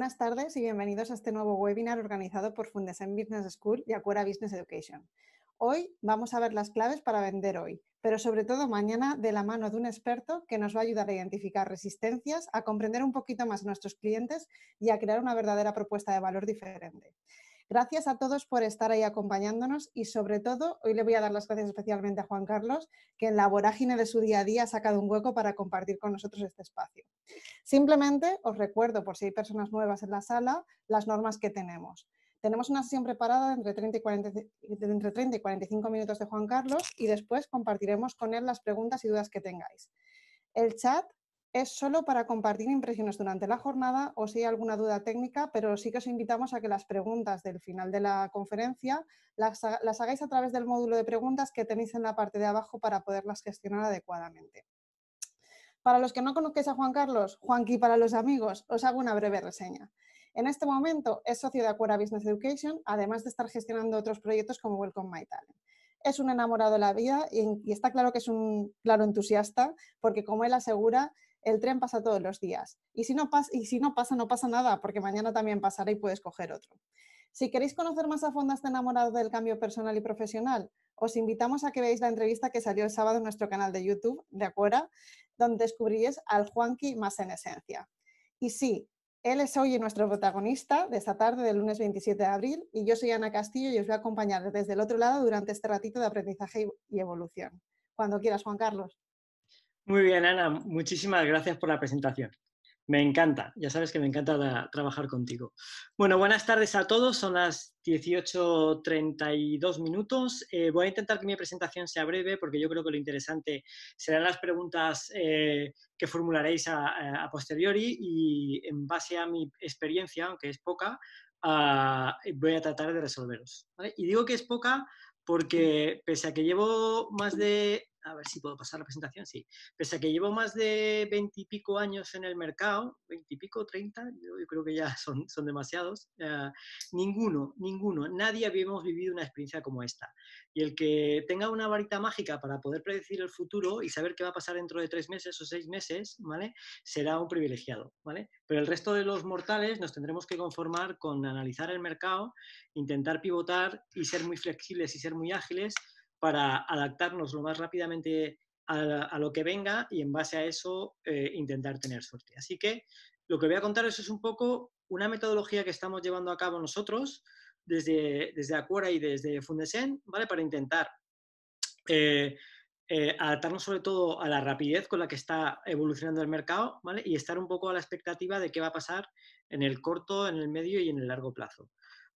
Buenas tardes y bienvenidos a este nuevo webinar organizado por Fundesen Business School y Acura Business Education. Hoy vamos a ver las claves para vender hoy, pero sobre todo mañana de la mano de un experto que nos va a ayudar a identificar resistencias, a comprender un poquito más a nuestros clientes y a crear una verdadera propuesta de valor diferente. Gracias a todos por estar ahí acompañándonos y sobre todo, hoy le voy a dar las gracias especialmente a Juan Carlos, que en la vorágine de su día a día ha sacado un hueco para compartir con nosotros este espacio. Simplemente os recuerdo, por si hay personas nuevas en la sala, las normas que tenemos. Tenemos una sesión preparada entre 30, y entre 30 y 45 minutos de Juan Carlos y después compartiremos con él las preguntas y dudas que tengáis. El chat es solo para compartir impresiones durante la jornada o si hay alguna duda técnica, pero sí que os invitamos a que las preguntas del final de la conferencia las, hagáis a través del módulo de preguntas que tenéis en la parte de abajo para poderlas gestionar adecuadamente. Para los que no conozcáis a Juan Carlos, Juanqui para los amigos, os hago una breve reseña. En este momento es socio de Acuera Business Education, además de estar gestionando otros proyectos como Welcome My Talent. Es un enamorado de la vida y está claro que es un claro entusiasta, porque como él asegura, el tren pasa todos los días. Y si, no y si no pasa, no pasa nada, porque mañana también pasará y puedes coger otro. Si queréis conocer más a fondo a este enamorado del cambio personal y profesional, os invitamos a que veáis la entrevista que salió el sábado en nuestro canal de YouTube, ¿de acuerdo? Donde descubriréis al Juanqui más en esencia. Y sí, él es hoy nuestro protagonista de esta tarde del lunes 27 de abril y yo soy Ana Castillo y os voy a acompañar desde el otro lado durante este ratito de aprendizaje y evolución. Cuando quieras, Juan Carlos. Muy bien, Ana, muchísimas gracias por la presentación. Me encanta, ya sabes que me encanta trabajar contigo. Bueno, buenas tardes a todos, son las 18.32 minutos. Eh, voy a intentar que mi presentación sea breve porque yo creo que lo interesante serán las preguntas eh, que formularéis a, posteriori y en base a mi experiencia, aunque es poca, voy a tratar de resolveros. Y digo que es poca porque pese a que llevo más de a ver si puedo pasar la presentación, sí. Pese a que llevo más de veintipico años en el mercado, veintipico, treinta, yo creo que ya son, son demasiados, eh, ninguno, ninguno, nadie habíamos vivido una experiencia como esta. Y el que tenga una varita mágica para poder predecir el futuro y saber qué va a pasar dentro de tres meses o seis meses, ¿vale? Será un privilegiado, ¿vale? Pero el resto de los mortales nos tendremos que conformar con analizar el mercado, intentar pivotar y ser muy flexibles y ser muy ágiles para adaptarnos lo más rápidamente a, lo que venga y en base a eso eh, intentar tener suerte. Así que lo que voy a contaros es un poco una metodología que estamos llevando a cabo nosotros desde, desde y desde Fundesen, ¿vale? Para intentar eh, eh, adaptarnos sobre todo a la rapidez con la que está evolucionando el mercado, ¿vale? Y estar un poco a la expectativa de qué va a pasar en el corto, en el medio y en el largo plazo.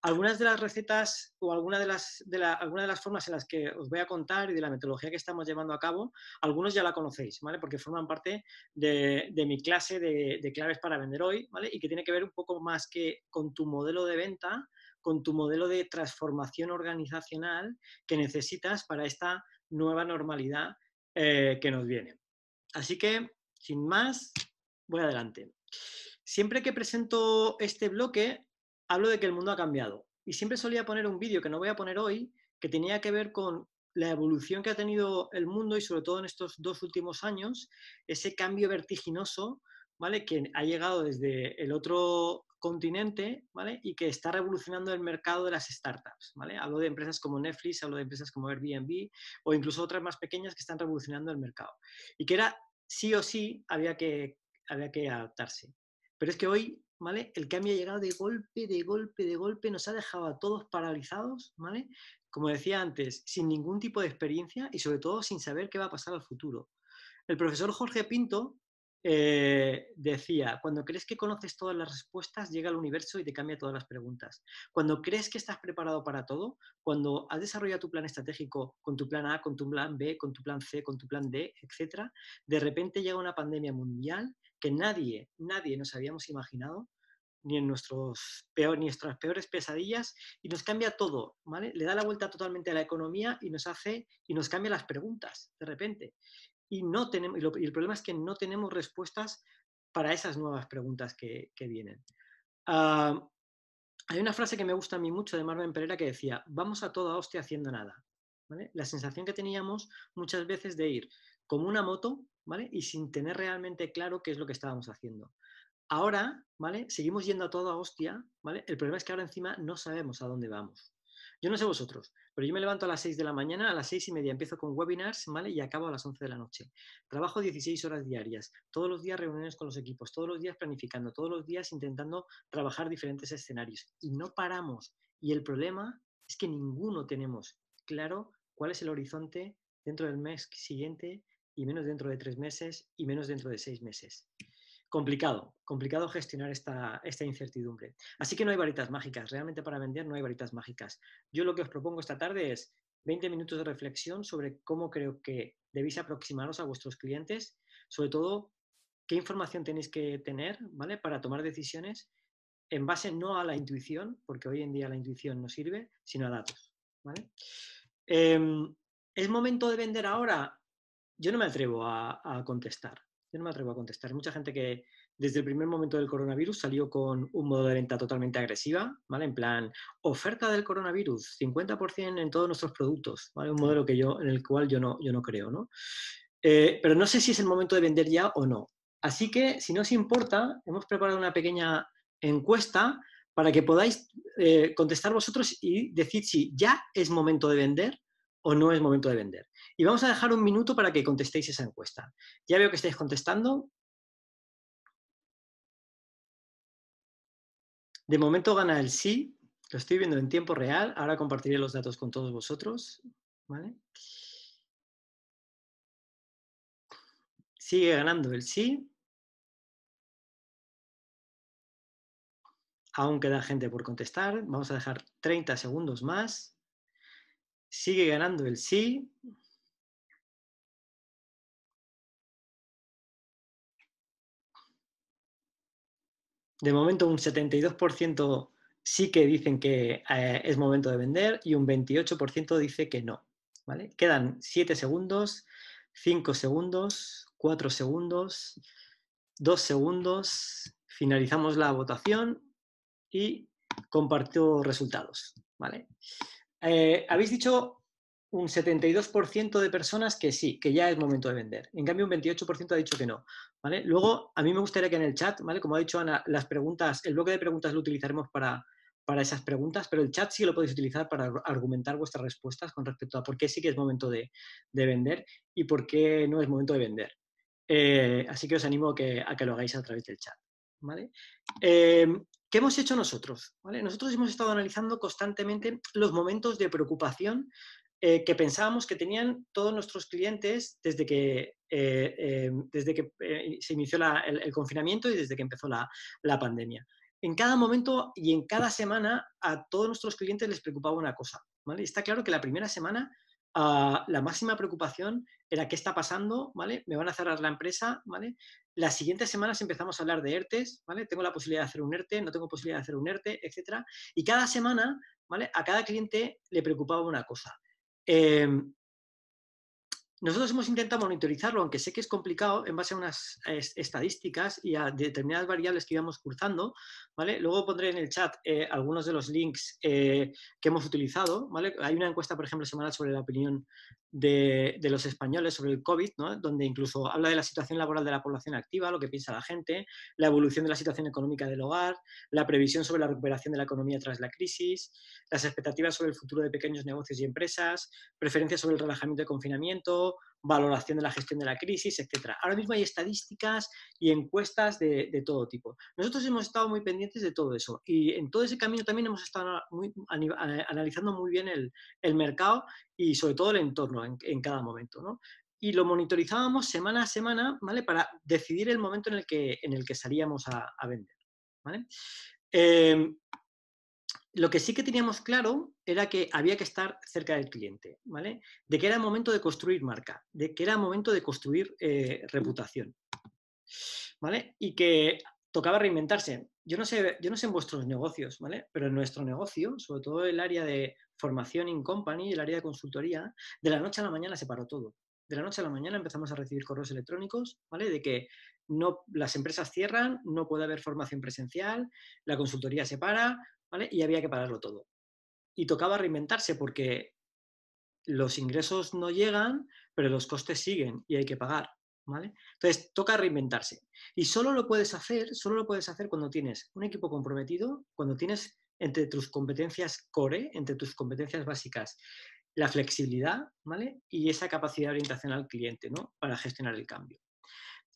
Algunas de las recetas o algunas de las, de, de las formas en las que os voy a contar y de la metodología que estamos llevando a cabo, algunos ya la conocéis, ¿vale? Porque forman parte de, mi clase de, claves para vender hoy, ¿vale? Y que tiene que ver un poco más que con tu modelo de venta, con tu modelo de transformación organizacional que necesitas para esta nueva normalidad eh, que nos viene. Así que, sin más, voy adelante. Siempre que presento este bloque, hablo de que el mundo ha cambiado. Y siempre solía poner un vídeo que no voy a poner hoy, que tenía que ver con la evolución que ha tenido el mundo y sobre todo en estos dos últimos años, ese cambio vertiginoso, ¿vale? Que ha llegado desde el otro continente, ¿vale? Y que está revolucionando el mercado de las startups, ¿vale? Hablo de empresas como Netflix, hablo de empresas como Airbnb o incluso otras más pequeñas que están revolucionando el mercado. Y que era sí o sí había que, había que adaptarse. Pero es que hoy el cambio ha llegado de golpe, de golpe, de golpe, nos ha dejado a todos paralizados, Como decía antes, sin ningún tipo de experiencia y sobre todo sin saber qué va a pasar al futuro. El profesor Jorge Pinto eh, decía, cuando crees que conoces todas las respuestas, llega al universo y te cambia todas las preguntas. Cuando crees que estás preparado para todo, cuando has desarrollado tu plan estratégico con tu plan A, con tu plan B, con tu plan C, con tu plan D, etc., de repente llega una pandemia mundial que nadie, nadie nos habíamos imaginado ni en nuestros peor, ni nuestras peores pesadillas y nos cambia todo, ¿vale? Le da la vuelta totalmente a la economía y nos hace y nos cambia las preguntas de repente. Y, no tenemos, y, el problema es que no tenemos respuestas para esas nuevas preguntas que, que vienen. Ah, hay una frase que me gusta a mí mucho de Marvin Pereira que decía, vamos a toda hostia haciendo nada. La sensación que teníamos muchas veces de ir como una moto ¿vale? y sin tener realmente claro qué es lo que estábamos haciendo. Ahora, ¿vale? Seguimos yendo a toda hostia, ¿vale? El problema es que ahora encima no sabemos a dónde vamos. Yo no sé vosotros, pero yo me levanto a las 6 de la mañana, a las seis y media empiezo con webinars, ¿vale? Y acabo a las 11 de la noche. Trabajo 16 horas diarias, todos los días reuniones con los equipos, todos los días planificando, todos los días intentando trabajar diferentes escenarios. Y no paramos. Y el problema es que ninguno tenemos claro cuál es el horizonte dentro del mes siguiente y menos dentro de tres meses y menos dentro de seis meses complicado, complicado gestionar esta, incertidumbre. Así que no hay varitas mágicas, realmente para vender no hay varitas mágicas. Yo lo que os propongo esta tarde es 20 minutos de reflexión sobre cómo creo que debéis aproximaros a vuestros clientes, sobre todo qué información tenéis que tener ¿vale? para tomar decisiones en base no a la intuición, porque hoy en día la intuición no sirve, sino a datos. ¿vale? Em, ¿Es momento de vender ahora? Yo no me atrevo a contestar no me atrevo a contestar. Mucha gente que desde el primer momento del coronavirus salió con un modo de venta totalmente agresiva, ¿vale? En plan, oferta del coronavirus, 50% en todos nuestros productos, ¿vale? Un modelo que yo, en el cual yo no, yo no creo, ¿no? Eh, pero no sé si es el momento de vender ya o no. Así que, si no os importa, hemos preparado una pequeña encuesta para que podáis eh, contestar vosotros y decir si ya es momento de vender o no es momento de vender. Y vamos a dejar un minuto para que contestéis esa encuesta. Ya veo que estáis contestando. De momento gana el sí, lo estoy viendo en tiempo real, ahora compartiré los datos con todos vosotros. ¿vale? Sigue ganando el sí. Aún queda gente por contestar, vamos a dejar 30 segundos más. Sigue ganando el sí. De momento un 72% sí que dicen que eh, es momento de vender y un 28% dice que no. ¿vale? Quedan 7 segundos, 5 segundos, 4 segundos, 2 segundos. Finalizamos la votación y compartió resultados. ¿vale? Eh, habéis dicho un 72% de personas que sí, que ya es momento de vender. En cambio, un 28% ha dicho que no. Luego, a mí me gustaría que en el chat, ¿vale? como ha dicho Ana, las preguntas, el bloque de preguntas lo utilizaremos para, para esas preguntas, pero el chat sí lo podéis utilizar para argumentar vuestras respuestas con respecto a por qué sí que es momento de, vender y por qué no es momento de vender. Eh, así que os animo a que lo hagáis a través del chat. ¿vale? Eh, ¿Qué hemos hecho nosotros? Nosotros hemos estado analizando constantemente los momentos de preocupación eh, que pensábamos que tenían todos nuestros clientes desde que, eh, eh, desde que se inició el, confinamiento y desde que empezó la, pandemia. En cada momento y en cada semana a todos nuestros clientes les preocupaba una cosa. Está claro que la primera semana Ah, la máxima preocupación era qué está pasando, ¿vale? Me van a cerrar la empresa, ¿vale? Las siguientes semanas empezamos a hablar de ERTES, ¿vale? Tengo la posibilidad de hacer un ERTE, no tengo posibilidad de hacer un ERTE, etcétera. Y cada semana, ¿vale? A cada cliente le preocupaba una cosa. Eh, nosotros hemos intentado monitorizarlo, aunque sé que es complicado, en base a unas estadísticas y a determinadas variables que íbamos cursando, ¿vale? Luego pondré en el chat eh, algunos de los links eh, que hemos utilizado, ¿vale? Hay una encuesta, por ejemplo, semanal sobre la opinión de, los españoles sobre el COVID, donde incluso habla de la situación laboral de la población activa, lo que piensa la gente, la evolución de la situación económica del hogar, la previsión sobre la recuperación de la economía tras la crisis, las expectativas sobre el futuro de pequeños negocios y empresas, preferencias sobre el relajamiento de confinamiento, valoración de la gestión de la crisis, etcétera. Ahora mismo hay estadísticas y encuestas de, todo tipo. Nosotros hemos estado muy pendientes de todo eso y en todo ese camino también hemos estado analizando muy bien el, mercado y sobre todo el entorno en, cada momento. ¿no? y lo monitorizábamos semana a semana, ¿vale? Para decidir el momento en el que, en el que salíamos a, vender, ¿vale? Eh, lo que sí que teníamos claro era que había que estar cerca del cliente, ¿vale? De que era momento de construir marca, de que era momento de construir eh, reputación, ¿vale? Y que tocaba reinventarse. Yo no, sé, yo no sé en vuestros negocios, ¿vale? Pero en nuestro negocio, sobre todo el área de formación in company, el área de consultoría, de la noche a la mañana se paró todo. De la noche a la mañana empezamos a recibir correos electrónicos, ¿vale? De que no, las empresas cierran, no puede haber formación presencial, la consultoría se para, y había que pararlo todo. Y tocaba reinventarse porque los ingresos no llegan, pero los costes siguen y hay que pagar, ¿vale? Entonces, toca reinventarse. Y solo lo puedes hacer, solo lo puedes hacer cuando tienes un equipo comprometido, cuando tienes entre tus competencias core, entre tus competencias básicas, la flexibilidad, Y esa capacidad orientacional al cliente, ¿no? Para gestionar el cambio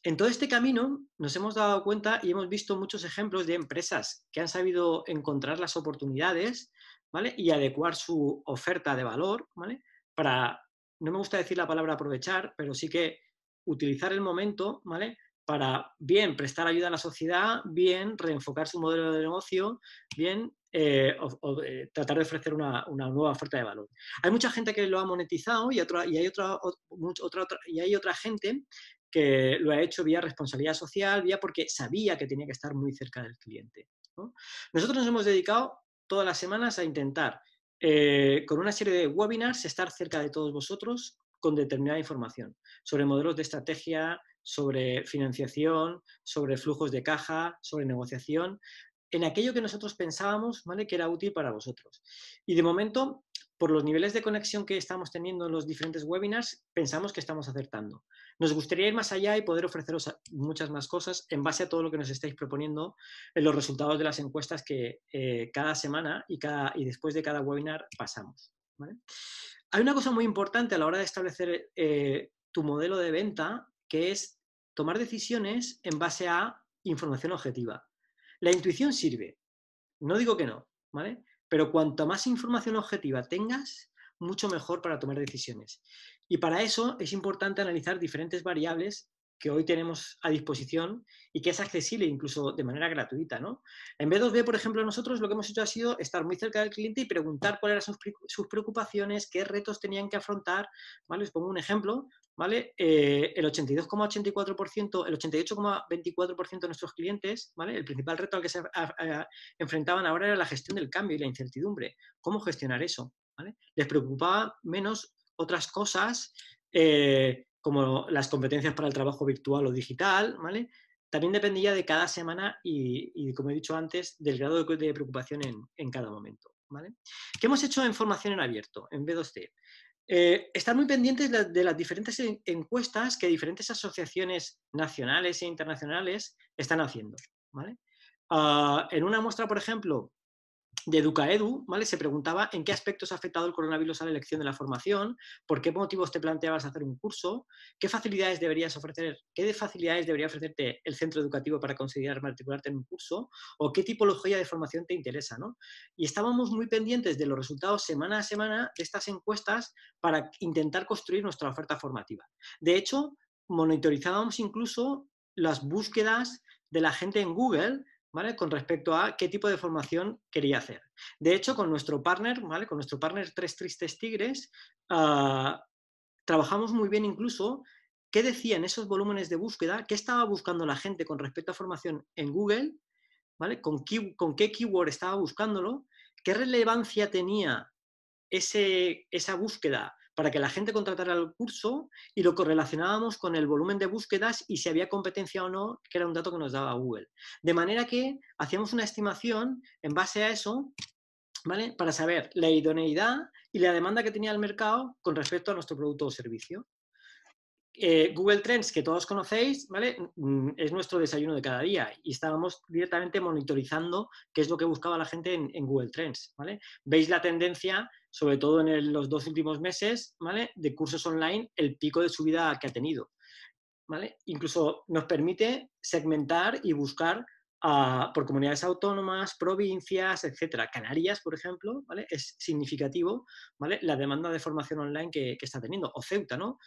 en todo este camino nos hemos dado cuenta y hemos visto muchos ejemplos de empresas que han sabido encontrar las oportunidades ¿vale? y adecuar su oferta de valor ¿vale? para, no me gusta decir la palabra aprovechar, pero sí que utilizar el momento ¿vale? para bien prestar ayuda a la sociedad, bien reenfocar su modelo de negocio, bien eh, eh, tratar de ofrecer una, nueva oferta de valor. Hay mucha gente que lo ha monetizado y, otra, y hay otra, y hay otra gente que lo ha hecho vía responsabilidad social, vía porque sabía que tenía que estar muy cerca del cliente. Nosotros nos hemos dedicado todas las semanas a intentar, eh, con una serie de webinars, estar cerca de todos vosotros con determinada información sobre modelos de estrategia, sobre financiación, sobre flujos de caja, sobre negociación, en aquello que nosotros pensábamos ¿vale? que era útil para vosotros. Y de momento por los niveles de conexión que estamos teniendo en los diferentes webinars, pensamos que estamos acertando. Nos gustaría ir más allá y poder ofreceros muchas más cosas en base a todo lo que nos estáis proponiendo en los resultados de las encuestas que eh, cada semana y, cada, y después de cada webinar pasamos. Hay una cosa muy importante a la hora de establecer eh, tu modelo de venta, que es tomar decisiones en base a información objetiva. La intuición sirve, no digo que no, ¿vale? Pero cuanto más información objetiva tengas, mucho mejor para tomar decisiones. Y para eso es importante analizar diferentes variables que hoy tenemos a disposición y que es accesible incluso de manera gratuita. ¿no? En B2B, por ejemplo, nosotros lo que hemos hecho ha sido estar muy cerca del cliente y preguntar cuáles eran sus preocupaciones, qué retos tenían que afrontar. ¿vale? Les pongo un ejemplo. ¿vale? Eh, el 82,84%, el 88,24% de nuestros clientes, ¿vale? el principal reto al que se enfrentaban ahora era la gestión del cambio y la incertidumbre. ¿Cómo gestionar eso? ¿Vale? Les preocupaba menos otras cosas eh, como las competencias para el trabajo virtual o digital, ¿vale? También dependía de cada semana y, como he dicho antes, del grado de, preocupación en, en, cada momento, ¿vale? ¿Qué hemos hecho en formación en abierto, en B2C? Eh, estar muy pendientes de, las diferentes encuestas que diferentes asociaciones nacionales e internacionales están haciendo, ah, en una muestra, por ejemplo, de Educaedu, ¿vale? Se preguntaba en qué aspectos ha afectado el coronavirus a la elección de la formación, por qué motivos te planteabas hacer un curso, qué facilidades deberías ofrecer, qué de facilidades debería ofrecerte el centro educativo para considerar matricularte en un curso, o qué tipología de formación te interesa, Y estábamos muy pendientes de los resultados semana a semana de estas encuestas para intentar construir nuestra oferta formativa. De hecho, monitorizábamos incluso las búsquedas de la gente en Google con respecto a qué tipo de formación quería hacer. De hecho, con nuestro partner, Con nuestro partner Tres Tristes Tigres, ah, trabajamos muy bien incluso qué decían esos volúmenes de búsqueda, qué estaba buscando la gente con respecto a formación en Google, Con, con qué keyword estaba buscándolo, qué relevancia tenía esa búsqueda para que la gente contratara el curso y lo correlacionábamos con el volumen de búsquedas y si había competencia o no, que era un dato que nos daba Google. De manera que hacíamos una estimación en base a eso, Para saber la idoneidad y la demanda que tenía el mercado con respecto a nuestro producto o servicio. Eh, Google Trends, que todos conocéis, ¿vale? Mm, es nuestro desayuno de cada día y estábamos directamente monitorizando qué es lo que buscaba la gente en, Google Trends. ¿vale? Veis la tendencia, sobre todo en los dos últimos meses, ¿vale? de cursos online, el pico de subida que ha tenido. ¿vale? Incluso nos permite segmentar y buscar ah, por comunidades autónomas, provincias, etcétera. Canarias, por ejemplo, ¿vale? es significativo ¿vale? la demanda de formación online que, que está teniendo, o Ceuta, ¿no?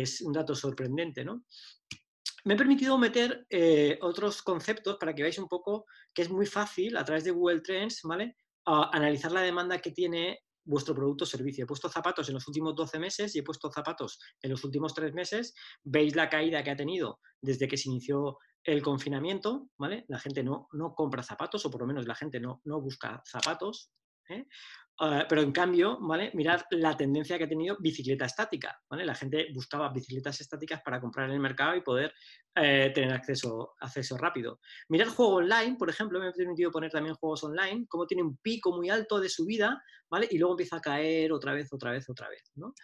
es un dato sorprendente, ¿no? Me he permitido meter eh, otros conceptos para que veáis un poco que es muy fácil a través de Google Trends, ¿vale? analizar la demanda que tiene vuestro producto o servicio. He puesto zapatos en los últimos 12 meses y he puesto zapatos en los últimos 3 meses. Veis la caída que ha tenido desde que se inició el confinamiento, ¿vale? La gente no, no compra zapatos, o por lo menos la gente no, no busca zapatos. ¿eh? Ah, pero en cambio, ¿vale? Mirad la tendencia que ha tenido bicicleta estática, ¿vale? La gente buscaba bicicletas estáticas para comprar en el mercado y poder eh, tener acceso, acceso rápido. Mirad juego online, por ejemplo, me he permitido poner también juegos online, como tiene un pico muy alto de subida, ¿vale? Y luego empieza a caer otra vez, otra vez, otra vez, ¿no?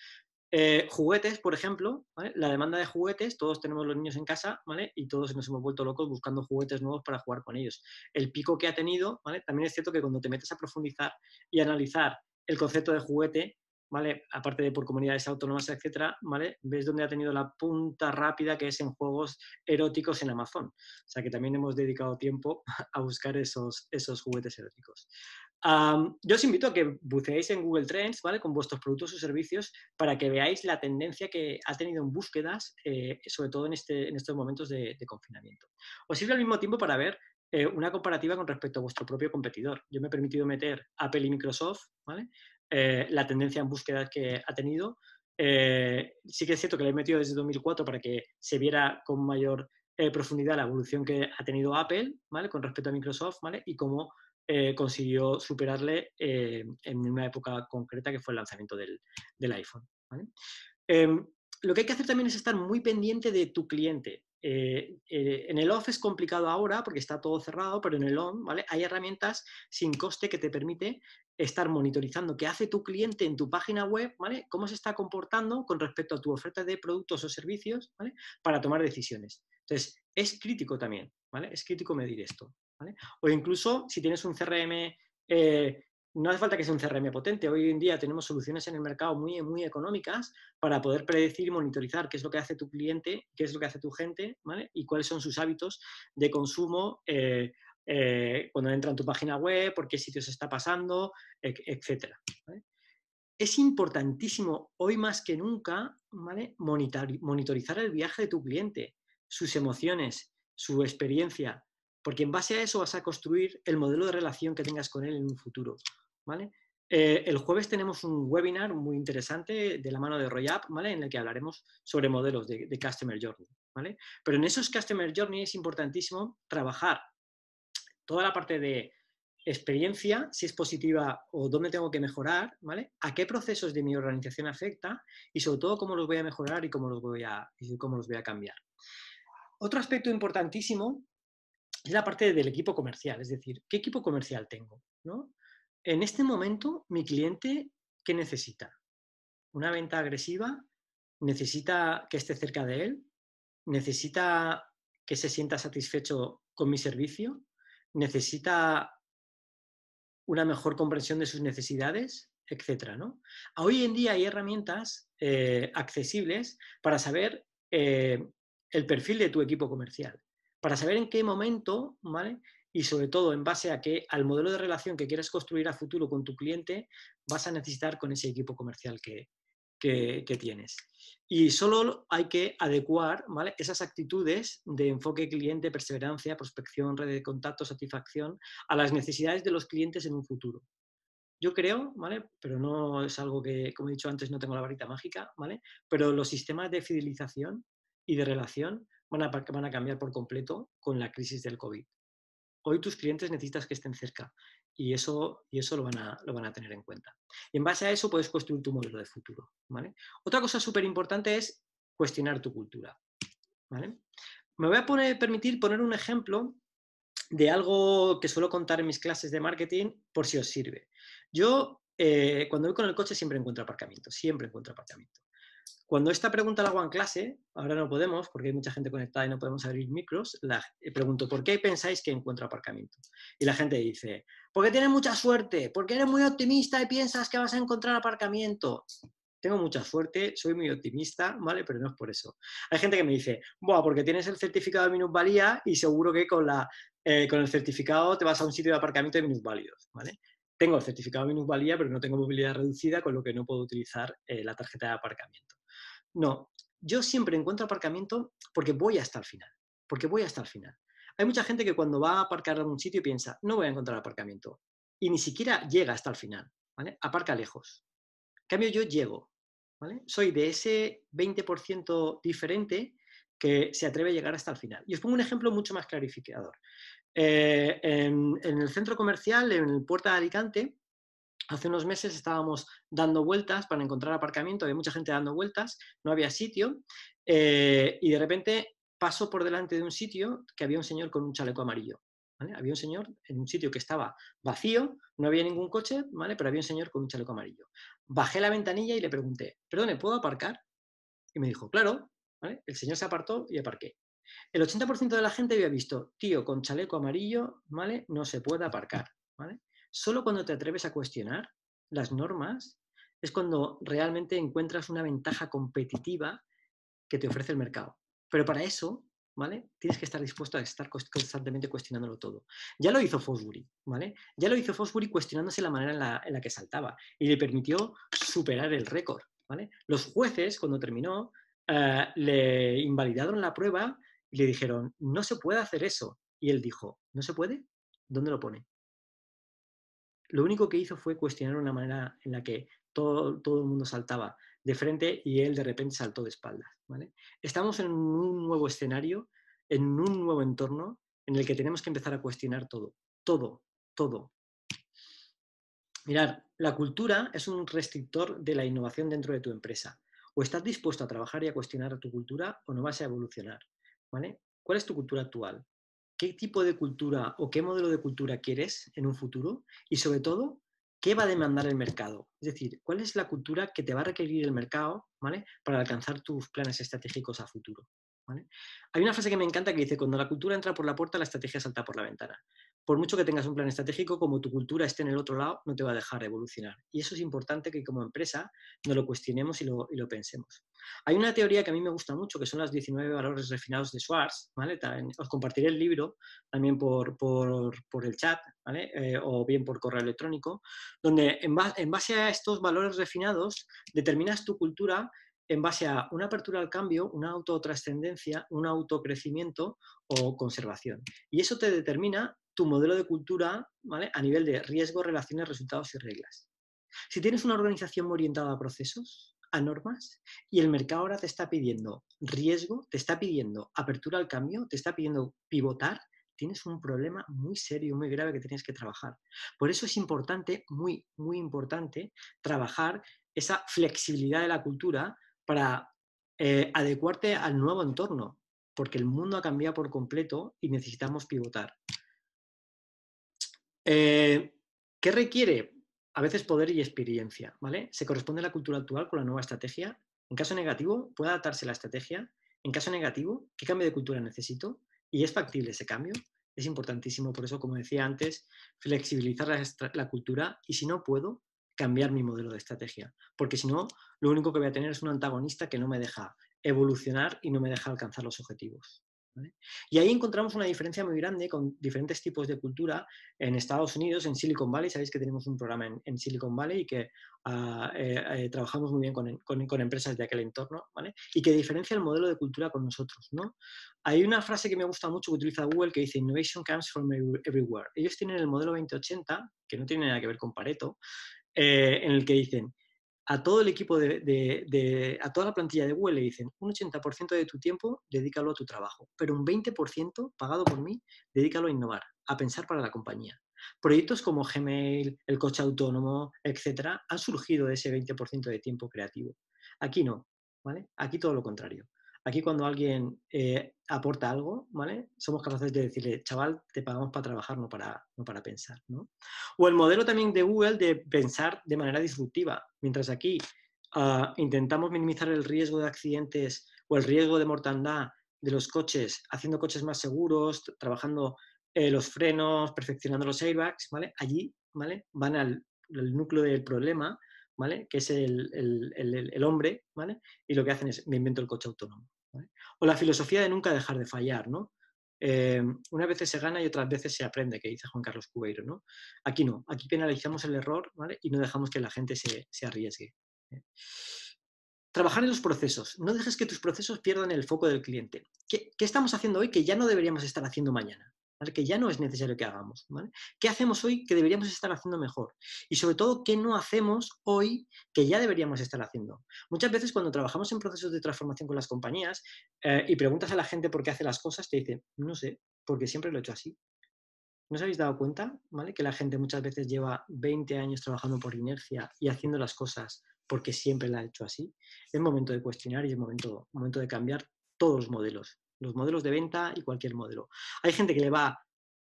Eh, juguetes, por ejemplo, la demanda de juguetes, todos tenemos los niños en casa, ¿vale? Y todos nos hemos vuelto locos buscando juguetes nuevos para jugar con ellos. El pico que ha tenido, También es cierto que cuando te metes a profundizar y analizar el concepto de juguete, ¿vale? Aparte de por comunidades autónomas, etcétera, ¿vale? Ves dónde ha tenido la punta rápida que es en juegos eróticos en Amazon. O sea que también hemos dedicado tiempo a buscar esos, esos juguetes eróticos yo os invito a que buceéis en Google Trends, ¿vale? Con vuestros productos o servicios para que veáis la tendencia que ha tenido en búsquedas, eh, sobre todo en, este, en estos momentos de, confinamiento. Os sirve al mismo tiempo para ver eh, una comparativa con respecto a vuestro propio competidor. Yo me he permitido meter Apple y Microsoft, ¿vale? Eh, la tendencia en búsquedas que ha tenido. sí que es cierto que la he metido desde 2004 para que se viera con mayor profundidad la evolución que ha tenido Apple, ¿vale? Con respecto a Microsoft, ¿vale? Y cómo eh, consiguió superarle eh, en una época concreta que fue el lanzamiento del, iPhone. Em, lo que hay que hacer también es estar muy pendiente de tu cliente. Eh, en el off es complicado ahora porque está todo cerrado, pero en el on hay herramientas sin coste que te permite estar monitorizando qué hace tu cliente en tu página web, ¿vale? cómo se está comportando con respecto a tu oferta de productos o servicios para tomar decisiones. Entonces, es crítico también, es crítico medir esto. O incluso si tienes un CRM, eh, no hace falta que sea un CRM potente. Hoy en día tenemos soluciones en el mercado muy, muy económicas para poder predecir y monitorizar qué es lo que hace tu cliente, qué es lo que hace tu gente, ¿vale? Y cuáles son sus hábitos de consumo. Eh, eh, cuando entra en tu página web, por qué sitios está pasando, e, etc. es importantísimo hoy más que nunca monitorizar el viaje de tu cliente, sus emociones, su experiencia, porque en base a eso vas a construir el modelo de relación que tengas con él en un futuro. Eh, el jueves tenemos un webinar muy interesante de la mano de Royap, en el que hablaremos sobre modelos de, Customer Journey. Pero en esos Customer Journey es importantísimo trabajar toda la parte de experiencia, si es positiva o dónde tengo que mejorar, ¿vale? a qué procesos de mi organización afecta y sobre todo cómo los voy a mejorar y cómo los voy a, y cómo los voy a cambiar. Otro aspecto importantísimo es la parte del equipo comercial, es decir, ¿qué equipo comercial tengo? ¿no? En este momento, mi cliente, ¿qué necesita? ¿Una venta agresiva? ¿Necesita que esté cerca de él? ¿Necesita que se sienta satisfecho con mi servicio? ¿Necesita una mejor comprensión de sus necesidades? etcétera. Hoy en día hay herramientas eh, accesibles para saber eh, el perfil de tu equipo comercial para saber en qué momento, ¿vale? Y sobre todo en base a que al modelo de relación que quieras construir a futuro con tu cliente, vas a necesitar con ese equipo comercial que, que, tienes. Y solo hay que adecuar ¿vale? esas actitudes de enfoque cliente, perseverancia, prospección, red de contacto, satisfacción, a las necesidades de los clientes en un futuro. Yo creo, ¿vale? Pero no es algo que, como he dicho antes, no tengo la varita mágica, ¿vale? Pero los sistemas de fidelización y de relación van a, cambiar por completo con la crisis del COVID. Hoy tus clientes necesitas que estén cerca y eso, y eso lo, van a, lo van a tener en cuenta. Y en base a eso puedes construir tu modelo de futuro. ¿vale? Otra cosa súper importante es cuestionar tu cultura. Me voy a permitir poner un ejemplo de algo que suelo contar en mis clases de marketing por si os sirve. Yo, eh, cuando voy con el coche, siempre encuentro aparcamiento, siempre encuentro aparcamiento. Cuando esta pregunta la hago en clase, ahora no podemos porque hay mucha gente conectada y no podemos abrir micros, la, eh, pregunto, ¿por qué pensáis que encuentro aparcamiento? Y la gente dice, porque tienes mucha suerte, porque eres muy optimista y piensas que vas a encontrar aparcamiento. Tengo mucha suerte, soy muy optimista, ¿vale? Pero no es por eso. Hay gente que me dice, Buah, porque tienes el certificado de minusvalía y seguro que con, la, eh, con el certificado te vas a un sitio de aparcamiento de minusválidos, ¿vale? Tengo el certificado de minusvalía, pero no tengo movilidad reducida, con lo que no puedo utilizar eh, la tarjeta de aparcamiento. No, yo siempre encuentro aparcamiento porque voy hasta el final, porque voy hasta el final. Hay mucha gente que cuando va a aparcar en un sitio piensa, no voy a encontrar aparcamiento, y ni siquiera llega hasta el final, ¿vale? Aparca lejos. En cambio, yo llego, ¿vale? Soy de ese 20% diferente que se atreve a llegar hasta el final. Y os pongo un ejemplo mucho más clarificador. Eh, en, en, el centro comercial, en el Puerta de Alicante, Hace unos meses estábamos dando vueltas para encontrar aparcamiento, había mucha gente dando vueltas, no había sitio, eh, y de repente paso por delante de un sitio que había un señor con un chaleco amarillo. Había un señor en un sitio que estaba vacío, no había ningún coche, ¿vale? pero había un señor con un chaleco amarillo. Bajé la ventanilla y le pregunté, perdone, ¿puedo aparcar? Y me dijo, claro. El señor se apartó y aparqué. El 80% de la gente había visto, tío, con chaleco amarillo, No se puede aparcar, Solo cuando te atreves a cuestionar las normas es cuando realmente encuentras una ventaja competitiva que te ofrece el mercado. Pero para eso, ¿vale? Tienes que estar dispuesto a estar constantemente cuestionándolo todo. Ya lo hizo Fosbury, ¿vale? Ya lo hizo Fosbury cuestionándose la manera en la, que saltaba y le permitió superar el récord, ¿vale? Los jueces, cuando terminó, eh, le invalidaron la prueba y le dijeron, no se puede hacer eso. Y él dijo, ¿no se puede? ¿Dónde lo pone? lo único que hizo fue cuestionar una manera en la que todo, el mundo saltaba de frente y él de repente saltó de espaldas. ¿vale? Estamos en un nuevo escenario, en un nuevo entorno en el que tenemos que empezar a cuestionar todo, todo, todo. Mirar, la cultura es un restrictor de la innovación dentro de tu empresa. O estás dispuesto a trabajar y a cuestionar a tu cultura o no vas a evolucionar. ¿vale? ¿Cuál es tu cultura actual? qué tipo de cultura o qué modelo de cultura quieres en un futuro y sobre todo, qué va a demandar el mercado. Es decir, cuál es la cultura que te va a requerir el mercado para alcanzar tus planes estratégicos a futuro. Hay una frase que me encanta que dice, cuando la cultura entra por la puerta, la estrategia salta por la ventana por mucho que tengas un plan estratégico, como tu cultura esté en el otro lado, no te va a dejar evolucionar. Y eso es importante que como empresa no lo cuestionemos y lo, y lo pensemos. Hay una teoría que a mí me gusta mucho, que son las 19 valores refinados de Schwartz. ¿vale? os compartiré el libro también por, por, el chat eh, o bien por correo electrónico, donde en, en base a estos valores refinados determinas tu cultura en base a una apertura al cambio, una autotrascendencia, un autocrecimiento o conservación. Y eso te determina tu modelo de cultura ¿vale? a nivel de riesgo, relaciones, resultados y reglas. Si tienes una organización orientada a procesos, a normas, y el mercado ahora te está pidiendo riesgo, te está pidiendo apertura al cambio, te está pidiendo pivotar, tienes un problema muy serio, muy grave que tienes que trabajar. Por eso es importante, muy, muy importante, trabajar esa flexibilidad de la cultura para eh, adecuarte al nuevo entorno, porque el mundo ha cambiado por completo y necesitamos pivotar. Eh, ¿Qué requiere? A veces poder y experiencia, ¿vale? ¿Se corresponde la cultura actual con la nueva estrategia? En caso negativo, ¿puede adaptarse la estrategia? En caso negativo, ¿qué cambio de cultura necesito? ¿Y es factible ese cambio? Es importantísimo, por eso, como decía antes, flexibilizar la cultura y si no puedo, cambiar mi modelo de estrategia. Porque si no, lo único que voy a tener es un antagonista que no me deja evolucionar y no me deja alcanzar los objetivos. Y ahí encontramos una diferencia muy grande con diferentes tipos de cultura en Estados Unidos, en Silicon Valley. Sabéis que tenemos un programa en, Silicon Valley y que ah, eh, eh, trabajamos muy bien con, empresas de aquel entorno, ¿vale? Y que diferencia el modelo de cultura con nosotros, ¿no? Hay una frase que me gusta mucho que utiliza Google que dice Innovation comes from everywhere. Ellos tienen el modelo 2080, que no tiene nada que ver con Pareto, eh, en el que dicen a todo el equipo de, a toda la plantilla de Google le dicen un 80% de tu tiempo dedícalo a tu trabajo, pero un 20% pagado por mí, dedícalo a innovar, a pensar para la compañía. Proyectos como Gmail, el coche autónomo, etcétera, han surgido de ese 20% de tiempo creativo. Aquí no, ¿vale? Aquí todo lo contrario. Aquí cuando alguien eh, aporta algo, ¿vale? Somos capaces de decirle, chaval, te pagamos para trabajar, no para, para pensar, O el modelo también de Google de pensar de manera disruptiva. Mientras aquí ah, intentamos minimizar el riesgo de accidentes o el riesgo de mortandad de los coches, haciendo coches más seguros, trabajando eh, los frenos, perfeccionando los airbags, ¿vale? Allí, ¿vale? Van al, núcleo del problema, ¿vale? Que es el, hombre, ¿vale? Y lo que hacen es, me invento el coche autónomo, o la filosofía de nunca dejar de fallar, ¿no? Eh, unas veces se gana y otras veces se aprende, que dice Juan Carlos Cubeiro, ¿no? Aquí no, aquí penalizamos el error y no dejamos que la gente se, arriesgue. ¿eh? Trabajar en los procesos. No dejes que tus procesos pierdan el foco del cliente. ¿Qué, estamos haciendo hoy que ya no deberíamos estar haciendo mañana? que ya no es necesario que hagamos. ¿vale? ¿Qué hacemos hoy que deberíamos estar haciendo mejor? Y sobre todo, ¿qué no hacemos hoy que ya deberíamos estar haciendo? Muchas veces cuando trabajamos en procesos de transformación con las compañías eh, y preguntas a la gente por qué hace las cosas, te dicen, no sé, porque siempre lo he hecho así. ¿No os habéis dado cuenta ¿vale? que la gente muchas veces lleva 20 años trabajando por inercia y haciendo las cosas porque siempre la ha hecho así? Es momento de cuestionar y es momento, momento de cambiar todos los modelos los modelos de venta y cualquier modelo. Hay gente que le va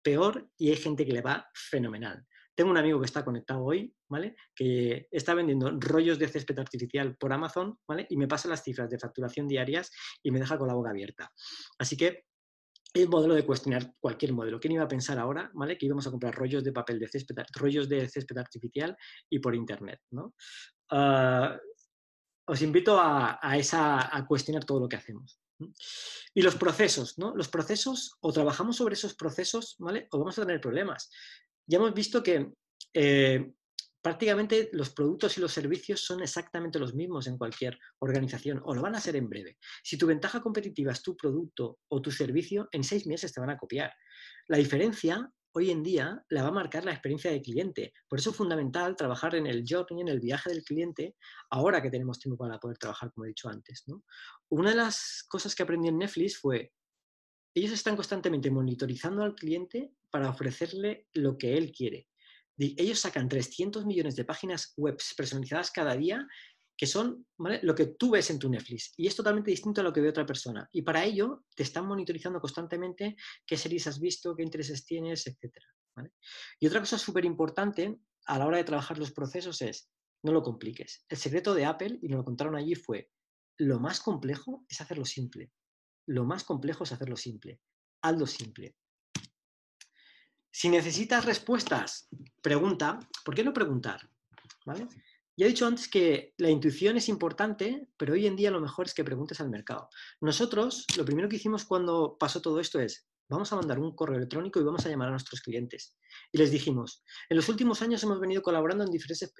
peor y hay gente que le va fenomenal. Tengo un amigo que está conectado hoy, ¿vale? Que está vendiendo rollos de césped artificial por Amazon, ¿vale? Y me pasa las cifras de facturación diarias y me deja con la boca abierta. Así que el modelo de cuestionar cualquier modelo. ¿Quién iba a pensar ahora, ¿vale? Que íbamos a comprar rollos de papel de césped, rollos de césped artificial y por internet, ¿no? Ah, os invito a, esa, a cuestionar todo lo que hacemos. Y los procesos, ¿no? Los procesos, o trabajamos sobre esos procesos, ¿vale? O vamos a tener problemas. Ya hemos visto que eh, prácticamente los productos y los servicios son exactamente los mismos en cualquier organización, o lo van a ser en breve. Si tu ventaja competitiva es tu producto o tu servicio, en seis meses te van a copiar. La diferencia hoy en día la va a marcar la experiencia del cliente. Por eso es fundamental trabajar en el journey, en el viaje del cliente, ahora que tenemos tiempo para poder trabajar, como he dicho antes. Una de las cosas que aprendí en Netflix fue, ellos están constantemente monitorizando al cliente para ofrecerle lo que él quiere. Ellos sacan 300 millones de páginas web personalizadas cada día que son lo que tú ves en tu Netflix y es totalmente distinto a lo que ve otra persona. Y para ello te están monitorizando constantemente qué series has visto, qué intereses tienes, etc. Y otra cosa súper importante a la hora de trabajar los procesos es, no lo compliques. El secreto de Apple, y nos lo contaron allí, fue, lo más complejo es hacerlo simple. Lo más complejo es hacerlo simple. Hazlo simple. Si necesitas respuestas, pregunta. ¿Por qué no preguntar? ¿Vale? Ya he dicho antes que la intuición es importante, pero hoy en día lo mejor es que preguntes al mercado. Nosotros, lo primero que hicimos cuando pasó todo esto es, vamos a mandar un correo electrónico y vamos a llamar a nuestros clientes. Y les dijimos, en los últimos años hemos venido colaborando en, diferentes,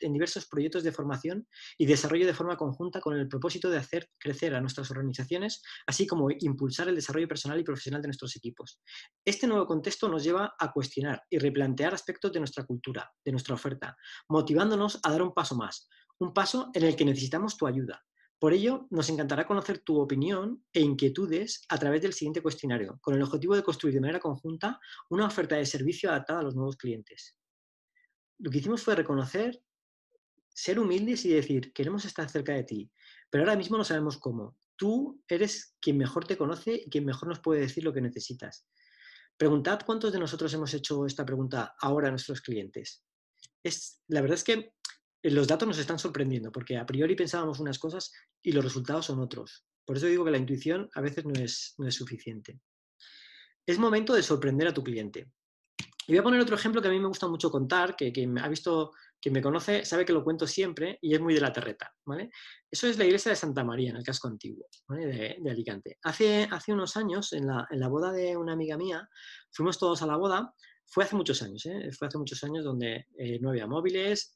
en, diversos proyectos de formación y desarrollo de forma conjunta con el propósito de hacer crecer a nuestras organizaciones, así como impulsar el desarrollo personal y profesional de nuestros equipos. Este nuevo contexto nos lleva a cuestionar y replantear aspectos de nuestra cultura, de nuestra oferta, motivándonos a dar un paso más, un paso en el que necesitamos tu ayuda, por ello, nos encantará conocer tu opinión e inquietudes a través del siguiente cuestionario, con el objetivo de construir de manera conjunta una oferta de servicio adaptada a los nuevos clientes. Lo que hicimos fue reconocer, ser humildes y decir, queremos estar cerca de ti, pero ahora mismo no sabemos cómo. Tú eres quien mejor te conoce y quien mejor nos puede decir lo que necesitas. Preguntad cuántos de nosotros hemos hecho esta pregunta ahora a nuestros clientes. Es, la verdad es que eh, los datos nos están sorprendiendo, porque a priori pensábamos unas cosas y los resultados son otros. Por eso digo que la intuición a veces no es, no es suficiente. Es momento de sorprender a tu cliente. Y voy a poner otro ejemplo que a mí me gusta mucho contar, que quien ha visto, quien me conoce sabe que lo cuento siempre y es muy de la terreta, ¿vale? Eso es la iglesia de Santa María, en el casco antiguo, de, Alicante. Hace, hace unos años, en la, boda de una amiga mía, fuimos todos a la boda, fue hace muchos años, ¿eh? Fue hace muchos años donde eh, no había móviles,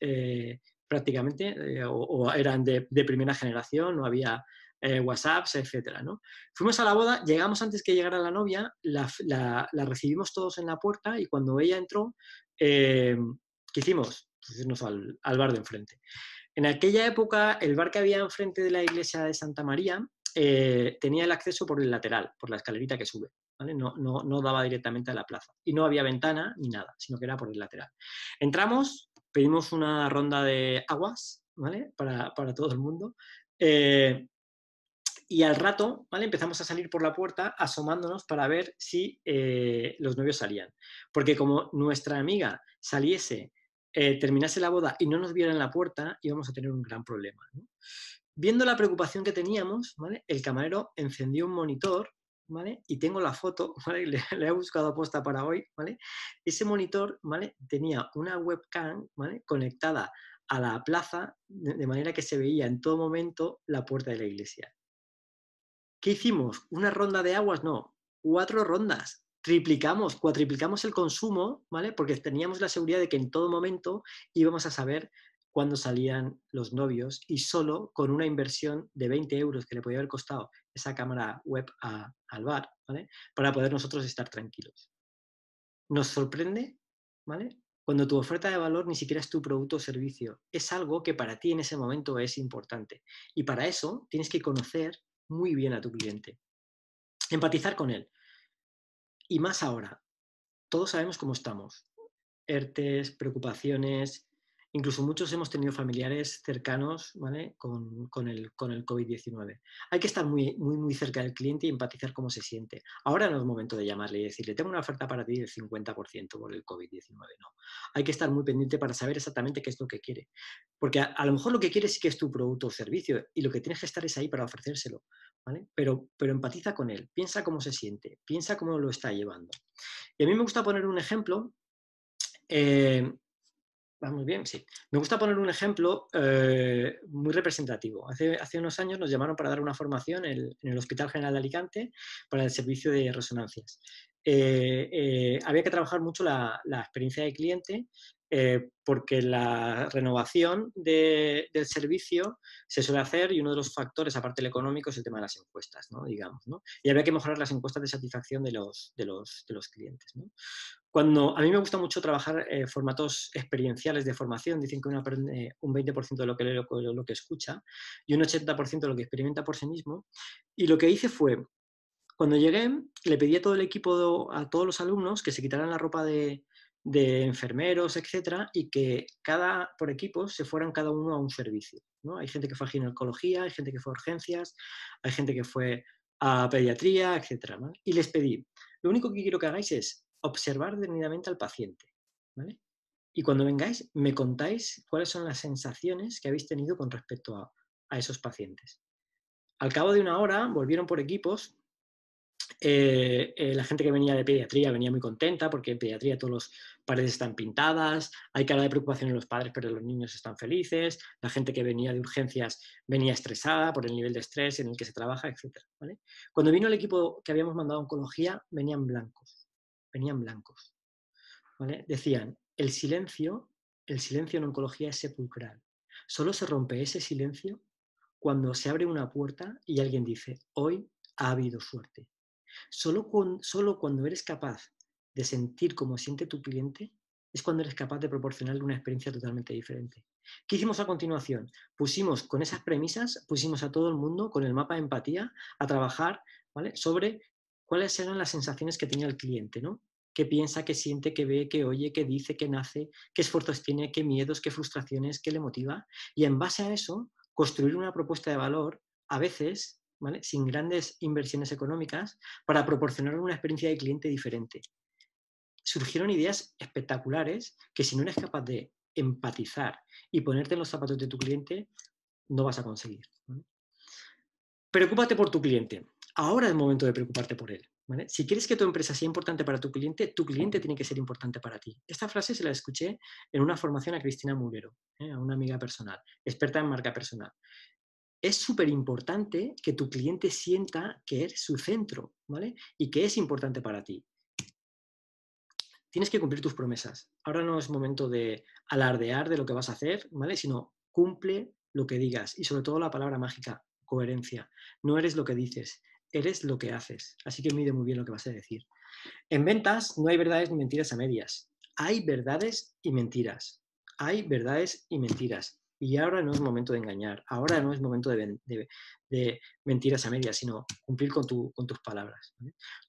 prácticamente, eh, o, eran de, primera generación, no había eh, WhatsApps, etc. ¿no? Fuimos a la boda, llegamos antes que llegara la novia, la, recibimos todos en la puerta y cuando ella entró, eh, ¿qué hicimos? Pues irnos al, bar de enfrente. En aquella época, el bar que había enfrente de la iglesia de Santa María tenía el acceso por el lateral, por la escalerita que sube. No, no, no, daba directamente a la plaza. Y no había ventana ni nada, sino que era por el lateral. Entramos, pedimos una ronda de aguas, ¿vale? Para, todo el mundo. Eh, y al rato, ¿vale? Empezamos a salir por la puerta asomándonos para ver si eh, los novios salían. Porque como nuestra amiga saliese, eh, terminase la boda y no nos viera en la puerta, íbamos a tener un gran problema. Viendo la preocupación que teníamos, El camarero encendió un monitor y tengo la foto, ¿vale? Le, he buscado aposta para hoy, ¿vale? Ese monitor, ¿vale? Tenía una webcam, Conectada a la plaza, de, manera que se veía en todo momento la puerta de la iglesia. ¿Qué hicimos? ¿Una ronda de aguas? No, cuatro rondas. Triplicamos, cuatriplicamos el consumo, ¿vale? Porque teníamos la seguridad de que en todo momento íbamos a saber cuando salían los novios y solo con una inversión de 20 euros que le podía haber costado esa cámara web al bar, ¿vale? Para poder nosotros estar tranquilos. Nos sorprende, ¿vale? Cuando tu oferta de valor ni siquiera es tu producto o servicio, es algo que para ti en ese momento es importante. Y para eso tienes que conocer muy bien a tu cliente, empatizar con él. Y más ahora, todos sabemos cómo estamos. ERTES, preocupaciones, Incluso muchos hemos tenido familiares cercanos con, el, con el COVID-19. Hay que estar muy, muy, muy cerca del cliente y empatizar cómo se siente. Ahora no es momento de llamarle y decirle, tengo una oferta para ti del 50% por el COVID-19. No. Hay que estar muy pendiente para saber exactamente qué es lo que quiere. Porque a, lo mejor lo que quiere sí que es tu producto o servicio y lo que tienes que estar es ahí para ofrecérselo. Pero, pero empatiza con él, piensa cómo se siente, piensa cómo lo está llevando. Y a mí me gusta poner un ejemplo eh, Ah, muy bien, sí. Me gusta poner un ejemplo eh, muy representativo. Hace, unos años nos llamaron para dar una formación en, el Hospital General de Alicante para el servicio de resonancias. Eh, eh, había que trabajar mucho la, experiencia del cliente porque la renovación del servicio se suele hacer y uno de los factores, aparte del económico, es el tema de las encuestas, digamos. Y había que mejorar las encuestas de satisfacción de los, clientes. Cuando a mí me gusta mucho trabajar eh, formatos experienciales de formación, dicen que uno aprende un 20% de lo que lee, lo, que escucha y un 80% de lo que experimenta por sí mismo. Y lo que hice fue, cuando llegué, le pedí a todo el equipo, a todos los alumnos, que se quitaran la ropa de, enfermeros, etcétera, y que cada, por equipos se fueran cada uno a un servicio. ¿no? Hay gente que fue a ginecología, hay gente que fue a urgencias, hay gente que fue a pediatría, etcétera. Y les pedí, lo único que quiero que hagáis es observar detenidamente al paciente, Y cuando vengáis, me contáis cuáles son las sensaciones que habéis tenido con respecto a, esos pacientes. Al cabo de una hora, volvieron por equipos, eh, eh, la gente que venía de pediatría venía muy contenta porque en pediatría todos los paredes están pintadas, hay cara de preocupación en los padres, pero los niños están felices, la gente que venía de urgencias venía estresada por el nivel de estrés en el que se trabaja, etc. Cuando vino el equipo que habíamos mandado a oncología, venían blancos venían blancos. Decían, el silencio, el silencio en oncología es sepulcral. Solo se rompe ese silencio cuando se abre una puerta y alguien dice, hoy ha habido suerte. Solo, solo cuando eres capaz de sentir como siente tu cliente es cuando eres capaz de proporcionarle una experiencia totalmente diferente. ¿Qué hicimos a continuación? Pusimos con esas premisas, pusimos a todo el mundo con el mapa de empatía a trabajar sobre cuáles eran las sensaciones que tenía el cliente, ¿no? qué piensa, qué siente, qué ve, qué oye, qué dice, qué nace, qué esfuerzos tiene, qué miedos, qué frustraciones, qué le motiva. Y en base a eso, construir una propuesta de valor, a veces, sin grandes inversiones económicas, para proporcionar una experiencia de cliente diferente. Surgieron ideas espectaculares que si no eres capaz de empatizar y ponerte en los zapatos de tu cliente, no vas a conseguir. Preocúpate por tu cliente ahora es el momento de preocuparte por él. Si quieres que tu empresa sea importante para tu cliente, tu cliente tiene que ser importante para ti. Esta frase se la escuché en una formación a Cristina Mulero, ¿eh? a una amiga personal, experta en marca personal. Es súper importante que tu cliente sienta que eres su centro, Y que es importante para ti tienes que cumplir tus promesas. Ahora no es momento de alardear de lo que vas a hacer, ¿vale? Sino cumple lo que digas y sobre todo la palabra mágica, coherencia. No eres lo que dices, eres lo que haces, así que mide muy bien lo que vas a decir. En ventas no hay verdades ni mentiras a medias, hay verdades y mentiras, hay verdades y mentiras. Y ahora no es momento de engañar, ahora no es momento de, mentiras a medias, sino cumplir con, tus palabras.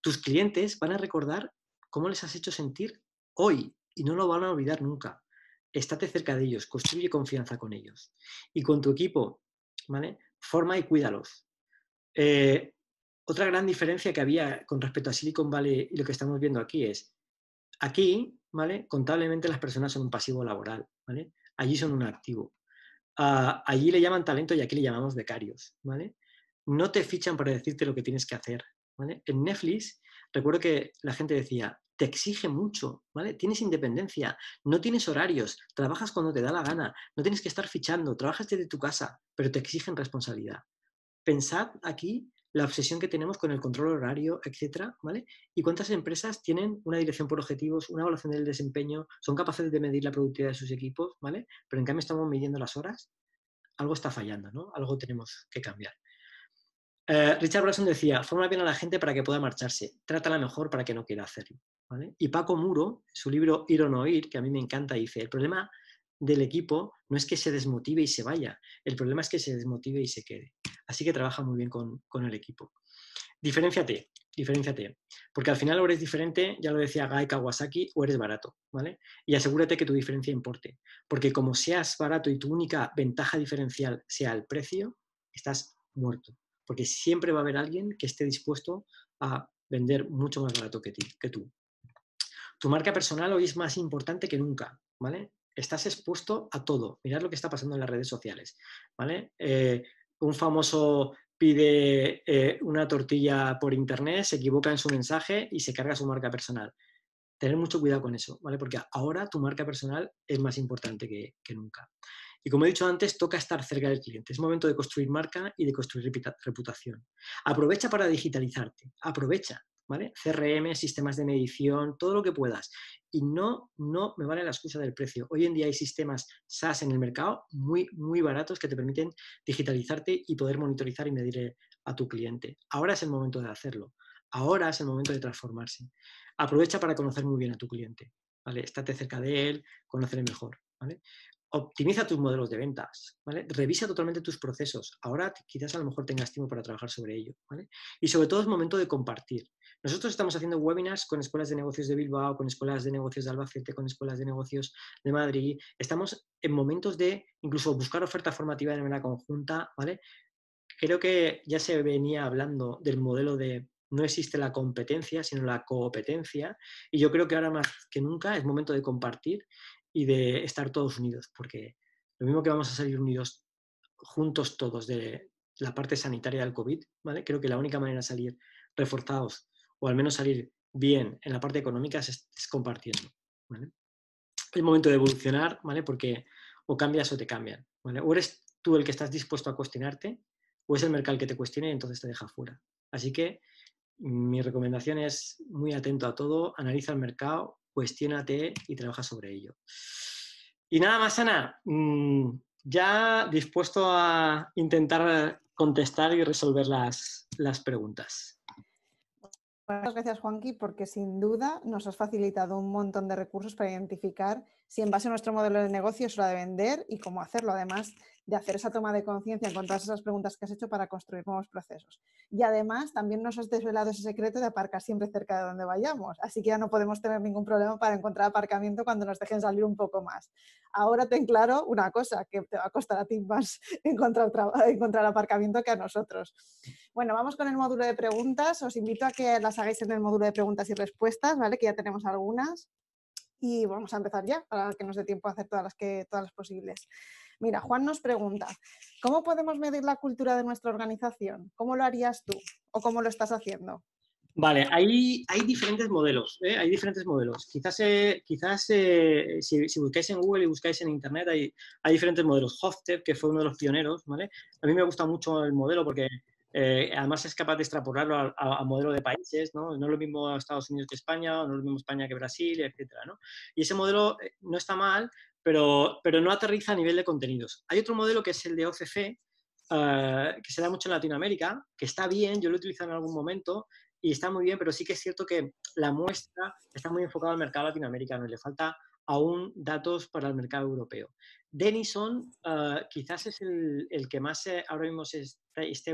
Tus clientes van a recordar cómo les has hecho sentir hoy y no lo van a olvidar nunca. Estate cerca de ellos, construye confianza con ellos. Y con tu equipo, ¿vale? Forma y cuídalos. Eh, otra gran diferencia que había con respecto a Silicon Valley y lo que estamos viendo aquí es, aquí, ¿vale? Contablemente las personas son un pasivo laboral, ¿vale? Allí son un activo. Ah, allí le llaman talento y aquí le llamamos becarios, ¿vale? No te fichan para decirte lo que tienes que hacer, ¿vale? En Netflix, recuerdo que la gente decía, te exige mucho, ¿vale? Tienes independencia, no tienes horarios, trabajas cuando te da la gana, no tienes que estar fichando, trabajas desde tu casa, pero te exigen responsabilidad. Pensad aquí la obsesión que tenemos con el control horario, etcétera, ¿vale? Y cuántas empresas tienen una dirección por objetivos, una evaluación del desempeño, son capaces de medir la productividad de sus equipos, ¿vale? Pero en cambio estamos midiendo las horas, algo está fallando, ¿no? Algo tenemos que cambiar. Eh, Richard Branson decía, forma bien a la gente para que pueda marcharse, trátala mejor para que no quiera hacerlo. ¿vale? Y Paco Muro, su libro Ir o no ir, que a mí me encanta, dice, el problema del equipo no es que se desmotive y se vaya, el problema es que se desmotive y se quede. Así que trabaja muy bien con, el equipo. Diferenciate, diferenciate. Porque al final o eres diferente, ya lo decía Gai Kawasaki, o eres barato, ¿vale? Y asegúrate que tu diferencia importe. Porque como seas barato y tu única ventaja diferencial sea el precio, estás muerto. Porque siempre va a haber alguien que esté dispuesto a vender mucho más barato que, ti, que tú. Tu marca personal hoy es más importante que nunca, ¿vale? Estás expuesto a todo. Mirad lo que está pasando en las redes sociales, ¿vale? Eh, un famoso pide eh, una tortilla por internet, se equivoca en su mensaje y se carga su marca personal. Tener mucho cuidado con eso, ¿vale? Porque ahora tu marca personal es más importante que nunca. Y como he dicho antes, toca estar cerca del cliente. Es momento de construir marca y de construir reputación. Aprovecha para digitalizarte. Aprovecha. ¿vale? CRM, sistemas de medición, todo lo que puedas. Y no, no me vale la excusa del precio. Hoy en día hay sistemas SaaS en el mercado muy, muy baratos que te permiten digitalizarte y poder monitorizar y medir eh, a tu cliente. Ahora es el momento de hacerlo. Ahora es el momento de transformarse. Aprovecha para conocer muy bien a tu cliente. ¿vale? Estate cerca de él, conocerle mejor. ¿vale? optimiza tus modelos de ventas, ¿vale? Revisa totalmente tus procesos. Ahora quizás a lo mejor tengas tiempo para trabajar sobre ello, ¿vale? Y sobre todo es momento de compartir. Nosotros estamos haciendo webinars con escuelas de negocios de Bilbao, con escuelas de negocios de Albacete, con escuelas de negocios de Madrid. Estamos en momentos de incluso buscar oferta formativa de manera conjunta, ¿vale? Creo que ya se venía hablando del modelo de no existe la competencia, sino la competencia. Y yo creo que ahora más que nunca es momento de compartir y de estar todos unidos, porque lo mismo que vamos a salir unidos juntos todos de la parte sanitaria del COVID, ¿vale? Creo que la única manera de salir reforzados o al menos salir bien en la parte económica es, compartiendo, ¿vale? Es momento de evolucionar, ¿vale? Porque o cambias o te cambian, O eres tú el que estás dispuesto a cuestionarte o es el mercado el que te cuestiona y entonces te deja fuera. Así que mi recomendación es muy atento a todo, analiza el mercado, cuestiónate y trabaja sobre ello. Y nada más, Ana, mm, ya dispuesto a intentar contestar y resolver las, preguntas. Muchas gracias, Juanqui, porque sin duda nos has facilitado un montón de recursos para identificar si en base a nuestro modelo de negocio es hora de vender y cómo hacerlo. Además, de hacer esa toma de conciencia con todas esas preguntas que has hecho para construir nuevos procesos. Y además también nos has desvelado ese secreto de aparcar siempre cerca de donde vayamos, así que ya no podemos tener ningún problema para encontrar aparcamiento cuando nos dejen salir un poco más. Ahora ten claro una cosa, que te va a costar a ti más encontrar, encontrar aparcamiento que a nosotros. Bueno, vamos con el módulo de preguntas. Os invito a que las hagáis en el módulo de preguntas y respuestas, ¿vale? Que ya tenemos algunas y vamos a empezar ya para que nos dé tiempo a hacer todas las que todas las posibles. Mira, Juan nos pregunta, ¿cómo podemos medir la cultura de nuestra organización? ¿Cómo lo harías tú o cómo lo estás haciendo? Vale, hay, hay diferentes modelos, ¿eh? hay diferentes modelos. Quizás, eh, quizás eh, si, buscáis en Google y buscáis en Internet, hay, hay diferentes modelos. Hofstede, que fue uno de los pioneros, ¿vale? A mí me gusta mucho el modelo porque además es capaz de extrapolarlo a, modelo de países, ¿no? No es lo mismo Estados Unidos que España, no es lo mismo España que Brasil, etcétera, ¿no? Y ese modelo no está mal, pero, no aterriza a nivel de contenidos. Hay otro modelo que es el de OCC, eh, que se da mucho en Latinoamérica, que está bien, yo lo he utilizado en algún momento y está muy bien, pero sí que es cierto que la muestra está muy enfocada al mercado latinoamericano y le falta aún datos para el mercado europeo. Denison eh, quizás es el, que más eh, ahora mismo se esté este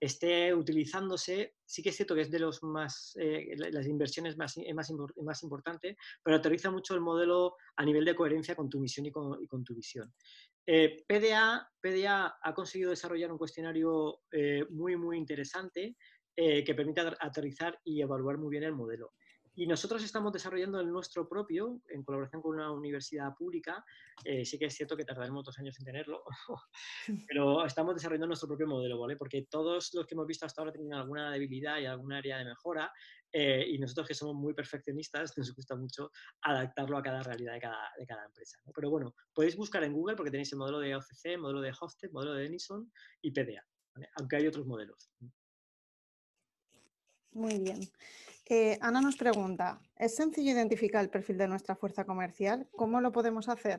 esté utilizándose, sí que es cierto que es de los más, eh, las inversiones más, eh, importantes, más importante, pero aterriza mucho el modelo a nivel de coherencia con tu misión y con, y con tu visión. Eh, PDA, ha conseguido desarrollar un cuestionario muy, muy interesante que permite aterrizar y evaluar muy bien el modelo. Y nosotros estamos desarrollando el nuestro propio en colaboración con una universidad pública. Eh, sí que es cierto que tardaremos dos años en tenerlo, pero estamos desarrollando nuestro propio modelo, ¿vale? Porque todos los que hemos visto hasta ahora tienen alguna debilidad y algún área de mejora eh, y nosotros que somos muy perfeccionistas nos gusta mucho adaptarlo a cada realidad de cada, empresa. Pero bueno, podéis buscar en Google porque tenéis el modelo de OCC, modelo de Hosted, modelo de Denison y PDA, aunque hay otros modelos. Muy bien. Eh, Ana nos pregunta, ¿es sencillo identificar el perfil de nuestra fuerza comercial? ¿Cómo lo podemos hacer?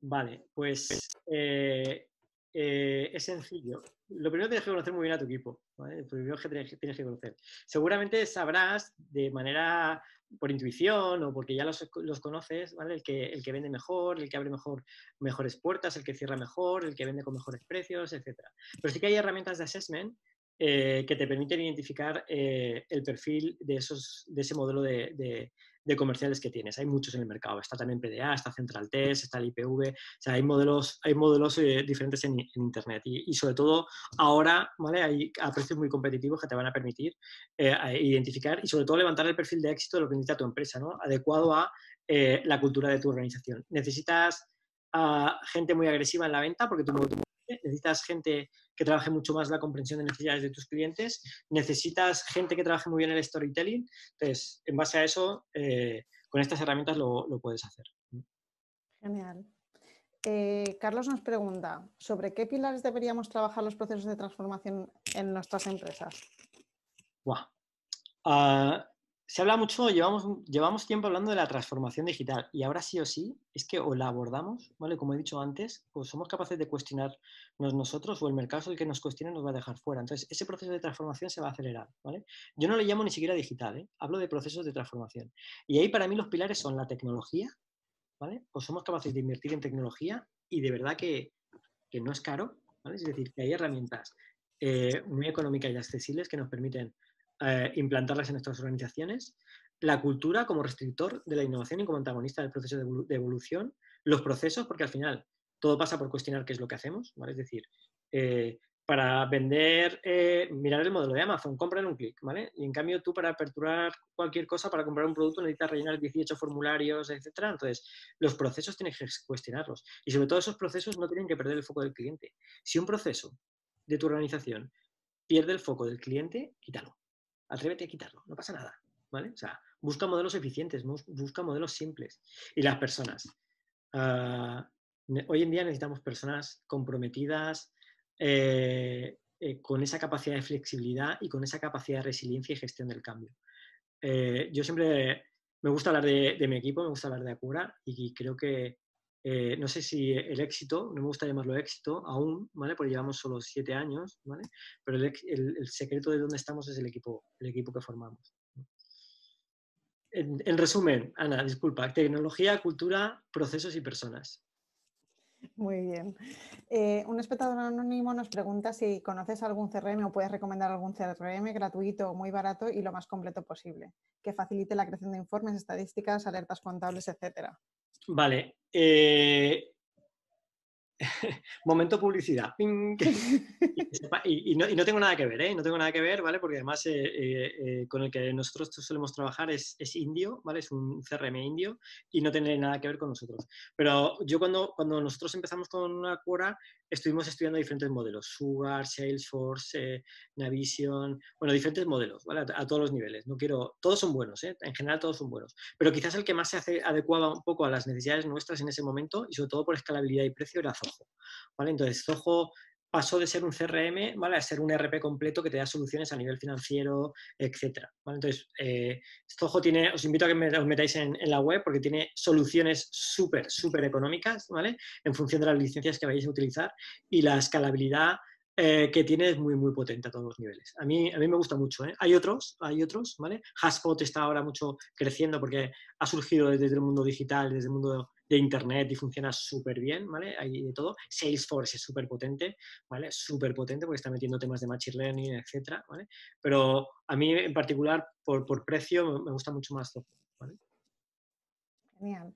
Vale, pues eh, eh, es sencillo. Lo primero tienes que conocer muy bien a tu equipo. que conocer. Seguramente sabrás de manera, por intuición o porque ya los, conoces, ¿vale? el, que, el que vende mejor, el que abre mejor, mejores puertas, el que cierra mejor, el que vende con mejores precios, etc. Pero sí que hay herramientas de assessment eh, que te permiten identificar eh, el perfil de, esos, de ese modelo de, comerciales que tienes. Hay muchos en el mercado. Está también PDA, está Central Test, está el IPV. O sea, hay modelos, hay modelos eh, diferentes en, Internet. Y, sobre todo ahora, ¿vale? Hay a precios muy competitivos que te van a permitir identificar y sobre todo levantar el perfil de éxito de lo que necesita tu empresa, Adecuado a la cultura de tu organización. Necesitas a gente muy agresiva en la venta porque tú necesitas gente que trabaje mucho más la comprensión de necesidades de tus clientes, necesitas gente que trabaje muy bien el storytelling, entonces en base a eso, eh, con estas herramientas lo, puedes hacer. Genial. Eh, Carlos nos pregunta, ¿sobre qué pilares deberíamos trabajar los procesos de transformación en nuestras empresas? Ah, se habla mucho, llevamos, llevamos tiempo hablando de la transformación digital y ahora sí o sí es que o la abordamos, ¿vale? Como he dicho antes, o somos capaces de cuestionarnos nosotros o el mercado el que nos cuestione nos va a dejar fuera. Entonces, ese proceso de transformación se va a acelerar, ¿vale? Yo no le llamo ni siquiera digital, ¿eh? Hablo de procesos de transformación. Y ahí para mí los pilares son la tecnología, ¿vale? O somos capaces de invertir en tecnología y de verdad que, no es caro, ¿vale? Es decir, que hay herramientas eh, muy económicas y accesibles que nos permiten eh, implantarlas en nuestras organizaciones, la cultura como restrictor de la innovación y como antagonista del proceso de evolución, los procesos, porque al final todo pasa por cuestionar qué es lo que hacemos, ¿vale? Es decir, eh, para vender, eh, mirar el modelo de Amazon, en un clic, ¿vale? Y en cambio tú para aperturar cualquier cosa, para comprar un producto necesitas rellenar 18 formularios, etcétera. Entonces, los procesos tienes que cuestionarlos. Y sobre todo esos procesos no tienen que perder el foco del cliente. Si un proceso de tu organización pierde el foco del cliente, quítalo atrévete a quitarlo, no pasa nada, ¿vale? O sea, busca modelos eficientes, busca modelos simples. Y las personas. Ah, hoy en día necesitamos personas comprometidas eh, eh, con esa capacidad de flexibilidad y con esa capacidad de resiliencia y gestión del cambio. Eh, yo siempre me gusta hablar de, mi equipo, me gusta hablar de Acura y creo que eh, no sé si el éxito, no me gusta llamarlo éxito aún, Porque llevamos solo siete años, ¿vale? Pero el, secreto de dónde estamos es el equipo, el equipo que formamos. En, resumen, Ana, disculpa, tecnología, cultura, procesos y personas. Muy bien. Eh, un espectador anónimo nos pregunta si conoces algún CRM o puedes recomendar algún CRM gratuito, muy barato y lo más completo posible, que facilite la creación de informes, estadísticas, alertas contables, etcétera. Vale. Eh, momento publicidad. y, no, tengo nada que ver, ¿eh? No tengo nada que ver, ¿vale? Porque además eh, eh, eh, con el que nosotros solemos trabajar es, indio, ¿vale? Es un CRM indio y no tiene nada que ver con nosotros. Pero yo cuando, cuando nosotros empezamos con Quora, estuvimos estudiando diferentes modelos, Sugar, Salesforce, Navision, bueno, diferentes modelos, ¿vale? A, todos los niveles. No quiero, todos son buenos, ¿eh? En general todos son buenos. Pero quizás el que más se hace adecuaba un poco a las necesidades nuestras en ese momento y sobre todo por escalabilidad y precio era ¿vale? Entonces, Zoho este pasó de ser un CRM ¿vale? a ser un RP completo que te da soluciones a nivel financiero, etcétera. Entonces, eh, este tiene, os invito a que me, os metáis en, la web porque tiene soluciones súper, súper económicas, ¿vale? En función de las licencias que vayáis a utilizar y la escalabilidad eh, que tiene es muy, muy potente a todos los niveles. A mí, a mí me gusta mucho. ¿eh? Hay otros, hay otros, ¿vale? Haspot está ahora mucho creciendo porque ha surgido desde el mundo digital, desde el mundo de internet y funciona súper bien, ¿vale? Hay de todo. Salesforce es súper potente, ¿vale? Súper potente porque está metiendo temas de machine learning, etcétera, ¿vale? Pero a mí en particular, por, precio, me gusta mucho más Zoho, ¿vale? Genial.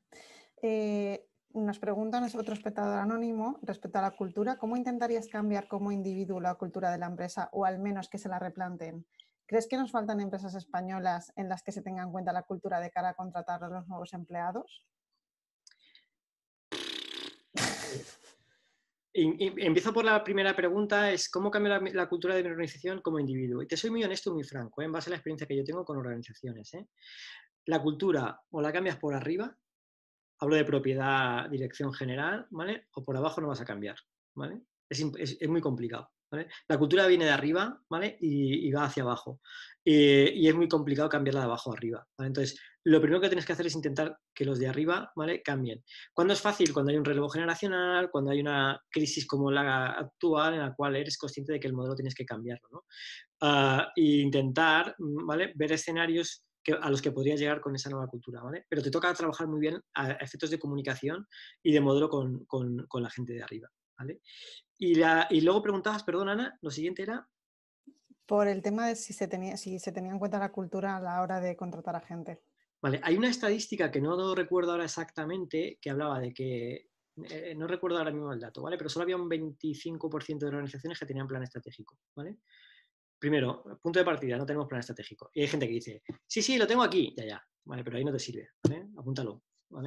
Eh, nos es otro espectador anónimo respecto a la cultura, ¿cómo intentarías cambiar como individuo la cultura de la empresa o al menos que se la replanten? ¿Crees que nos faltan empresas españolas en las que se tenga en cuenta la cultura de cara a contratar a los nuevos empleados? empiezo por la primera pregunta, es cómo cambia la, cultura de mi organización como individuo. Y te soy muy honesto y muy franco, ¿eh? en base a la experiencia que yo tengo con organizaciones. ¿eh? La cultura o la cambias por arriba, hablo de propiedad, dirección general, ¿vale? O por abajo no vas a cambiar, ¿vale? Es, muy complicado. La cultura viene de arriba ¿vale? y, va hacia abajo. Eh, y es muy complicado cambiarla de abajo a arriba. Entonces, lo primero que tienes que hacer es intentar que los de arriba ¿vale? cambien. ¿Cuándo es fácil? Cuando hay un relevo generacional, cuando hay una crisis como la actual en la cual eres consciente de que el modelo tienes que cambiarlo. ¿no? Ah, e intentar mm, ¿vale? ver escenarios a los que podrías llegar con esa nueva cultura. ¿vale? Pero te toca trabajar muy bien a efectos de comunicación y de modelo con, la gente de arriba. ¿vale? Y, y luego preguntabas, perdón Ana, lo siguiente era por el tema de si se tenía, si se tenía en cuenta la cultura a la hora de contratar a gente. Vale, hay una estadística que no recuerdo ahora exactamente que hablaba de que, eh, no recuerdo ahora mismo el dato, ¿vale? Pero solo había un 25% de organizaciones que tenían plan estratégico, ¿vale? Primero, punto de partida, no tenemos plan estratégico. Y hay gente que dice, sí, sí, lo tengo aquí, ya, ya, vale, pero ahí no te sirve, ¿vale? Apúntalo.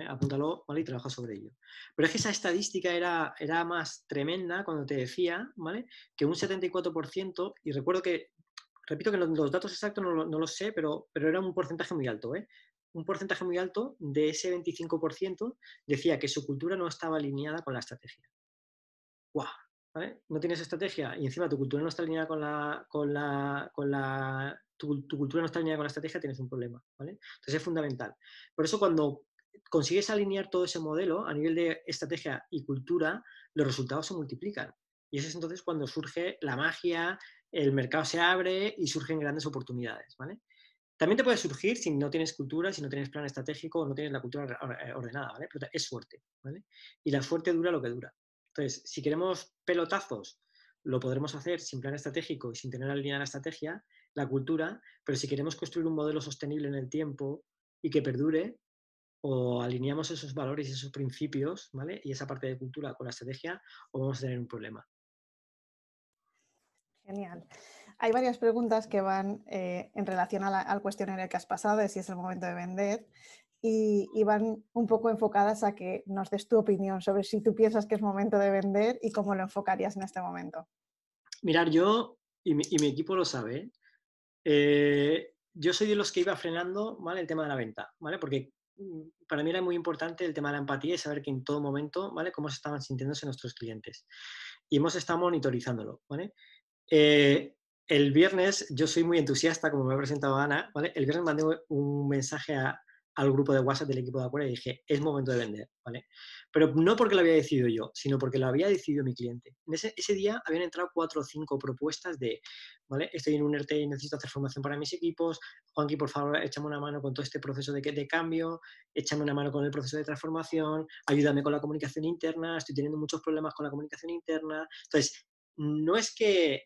Apúntalo, Y trabaja sobre ello. Pero es que esa estadística era, era más tremenda cuando te decía, ¿vale? Que un 74%, y recuerdo que, repito que los datos exactos no, no los sé, pero, pero era un porcentaje muy alto, ¿eh? Un porcentaje muy alto de ese 25% decía que su cultura no estaba alineada con la estrategia. ¡Guau! No tienes estrategia y encima tu cultura no está alineada con la, con tu, cultura no está alineada con la estrategia, tienes un problema, Entonces es fundamental. Por eso cuando consigues alinear todo ese modelo a nivel de estrategia y cultura, los resultados se multiplican. Y ese es entonces cuando surge la magia, el mercado se abre y surgen grandes oportunidades, ¿vale? También te puede surgir si no tienes cultura, si no tienes plan estratégico o no tienes la cultura eh, ordenada, ¿vale? Pero es suerte, ¿vale? Y la suerte dura lo que dura. Entonces, si queremos pelotazos, lo podremos hacer sin plan estratégico y sin tener alineada la estrategia, la cultura, pero si queremos construir un modelo sostenible en el tiempo y que perdure, o alineamos esos valores y esos principios, Y esa parte de cultura con la estrategia, o vamos a tener un problema. Genial. Hay varias preguntas que van eh, en relación al cuestionario que has pasado, de si es el momento de vender, y, van un poco enfocadas a que nos des tu opinión sobre si tú piensas que es momento de vender y cómo lo enfocarías en este momento. Mirar, yo, y mi, equipo lo sabe, eh, yo soy de los que iba frenando ¿vale? el tema de la venta, ¿vale? Porque Mm, para mí era muy importante el tema de la empatía y saber que en todo momento, ¿vale? Cómo se estaban sintiéndose nuestros clientes. Y hemos estado monitorizándolo, ¿vale? Eh, el viernes, yo soy muy entusiasta, como me ha presentado Ana, ¿vale? El viernes mandé un mensaje a, al grupo de WhatsApp del equipo de Acuera y dije, es momento de vender, ¿vale? Pero no porque lo había decidido yo, sino porque lo había decidido mi cliente. ese, día habían entrado cuatro o cinco propuestas de, ¿vale? Estoy en un ERTE y necesito hacer formación para mis equipos, Juanqui, por favor, échame una mano con todo este proceso de, de cambio, échame una mano con el proceso de transformación, ayúdame con la comunicación interna, estoy teniendo muchos problemas con la comunicación interna. Entonces, no es que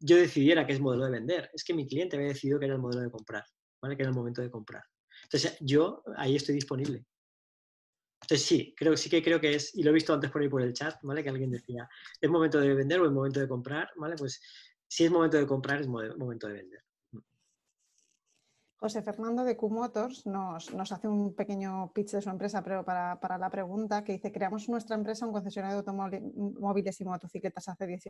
yo decidiera que es modelo de vender, es que mi cliente había decidido que era el modelo de comprar, ¿vale? Que era el momento de comprar. Entonces, yo ahí estoy disponible. Entonces, sí, creo, sí que creo que es, y lo he visto antes por ahí por el chat, ¿vale? Que alguien decía, ¿es momento de vender o es momento de comprar? ¿Vale? Pues si es momento de comprar, es momento de vender. José Fernando de Q-Motors nos, hace un pequeño pitch de su empresa pero para, la pregunta que dice, creamos nuestra empresa, un concesionario de automóviles y motocicletas hace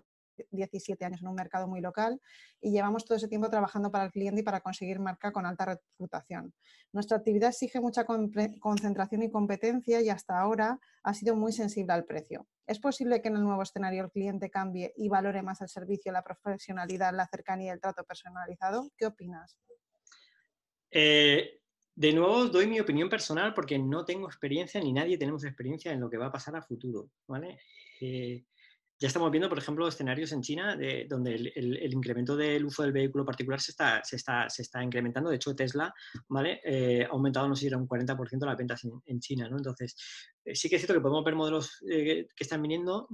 17 años en un mercado muy local y llevamos todo ese tiempo trabajando para el cliente y para conseguir marca con alta reputación. Nuestra actividad exige mucha concentración y competencia y hasta ahora ha sido muy sensible al precio. ¿Es posible que en el nuevo escenario el cliente cambie y valore más el servicio, la profesionalidad, la cercanía y el trato personalizado? ¿Qué opinas? Eh, de nuevo, doy mi opinión personal porque no tengo experiencia ni nadie tenemos experiencia en lo que va a pasar a futuro, ¿vale? Eh, ya estamos viendo, por ejemplo, escenarios en China de, donde el, incremento del uso del vehículo particular se está, se está, incrementando. De hecho, Tesla ¿vale? Eh, ha aumentado, no sé si era un 40% las ventas en, China. ¿no? Entonces, sí que es cierto que podemos ver modelos que están viniendo,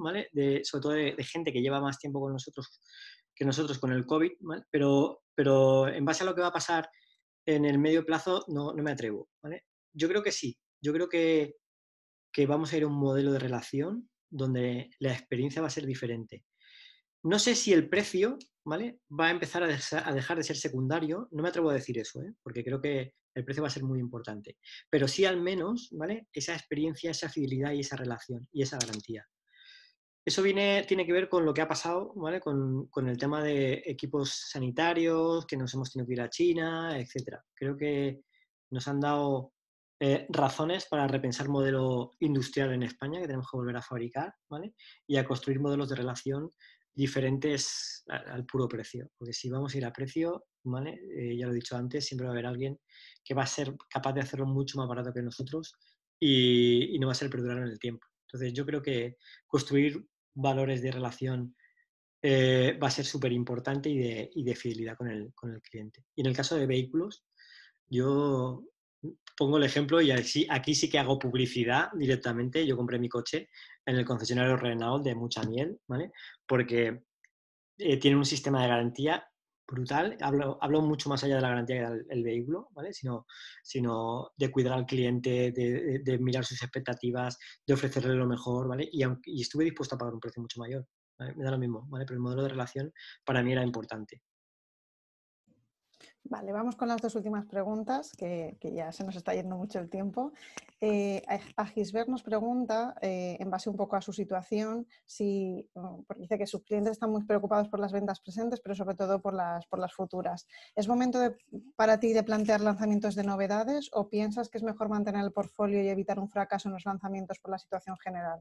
sobre todo de, gente que lleva más tiempo con nosotros que nosotros con el COVID, pero, pero en base a lo que va a pasar en el medio plazo no, me atrevo. ¿vale? Yo creo que sí, yo creo que, vamos a ir a un modelo de relación donde la experiencia va a ser diferente. No sé si el precio ¿vale? va a empezar a, a dejar de ser secundario, no me atrevo a decir eso, ¿eh? porque creo que el precio va a ser muy importante, pero sí al menos ¿vale? esa experiencia, esa fidelidad y esa relación y esa garantía. Eso viene, tiene que ver con lo que ha pasado, ¿vale? Con, el tema de equipos sanitarios, que nos hemos tenido que ir a China, etc. Creo que nos han dado eh, razones para repensar modelo industrial en España, que tenemos que volver a fabricar, ¿vale? Y a construir modelos de relación diferentes al, puro precio. Porque si vamos a ir a precio, ¿vale? Eh, ya lo he dicho antes, siempre va a haber alguien que va a ser capaz de hacerlo mucho más barato que nosotros y, no va a ser perdurable en el tiempo. Entonces yo creo que construir valores de relación eh, va a ser súper importante y de, de, fidelidad con el, cliente. Y en el caso de vehículos, yo pongo el ejemplo y aquí, sí que hago publicidad directamente. Yo compré mi coche en el concesionario Renault de Mucha Miel, ¿vale? Porque eh, tiene un sistema de garantía brutal. Hablo, hablo, mucho más allá de la garantía que da el, vehículo, ¿vale? Sino, sino de cuidar al cliente, de, mirar sus expectativas, de ofrecerle lo mejor, ¿vale? Y, aunque, estuve dispuesto a pagar un precio mucho mayor. Me da lo mismo, ¿vale? Pero el modelo de relación para mí era importante, Vale, vamos con las dos últimas preguntas, que, ya se nos está yendo mucho el tiempo. Eh, nos pregunta, eh, en base un poco a su situación, si, porque dice que sus clientes están muy preocupados por las ventas presentes, pero sobre todo por las, por las futuras. ¿Es momento para ti de plantear lanzamientos de novedades o piensas que es mejor mantener el portfolio y evitar un fracaso en los lanzamientos por la situación general?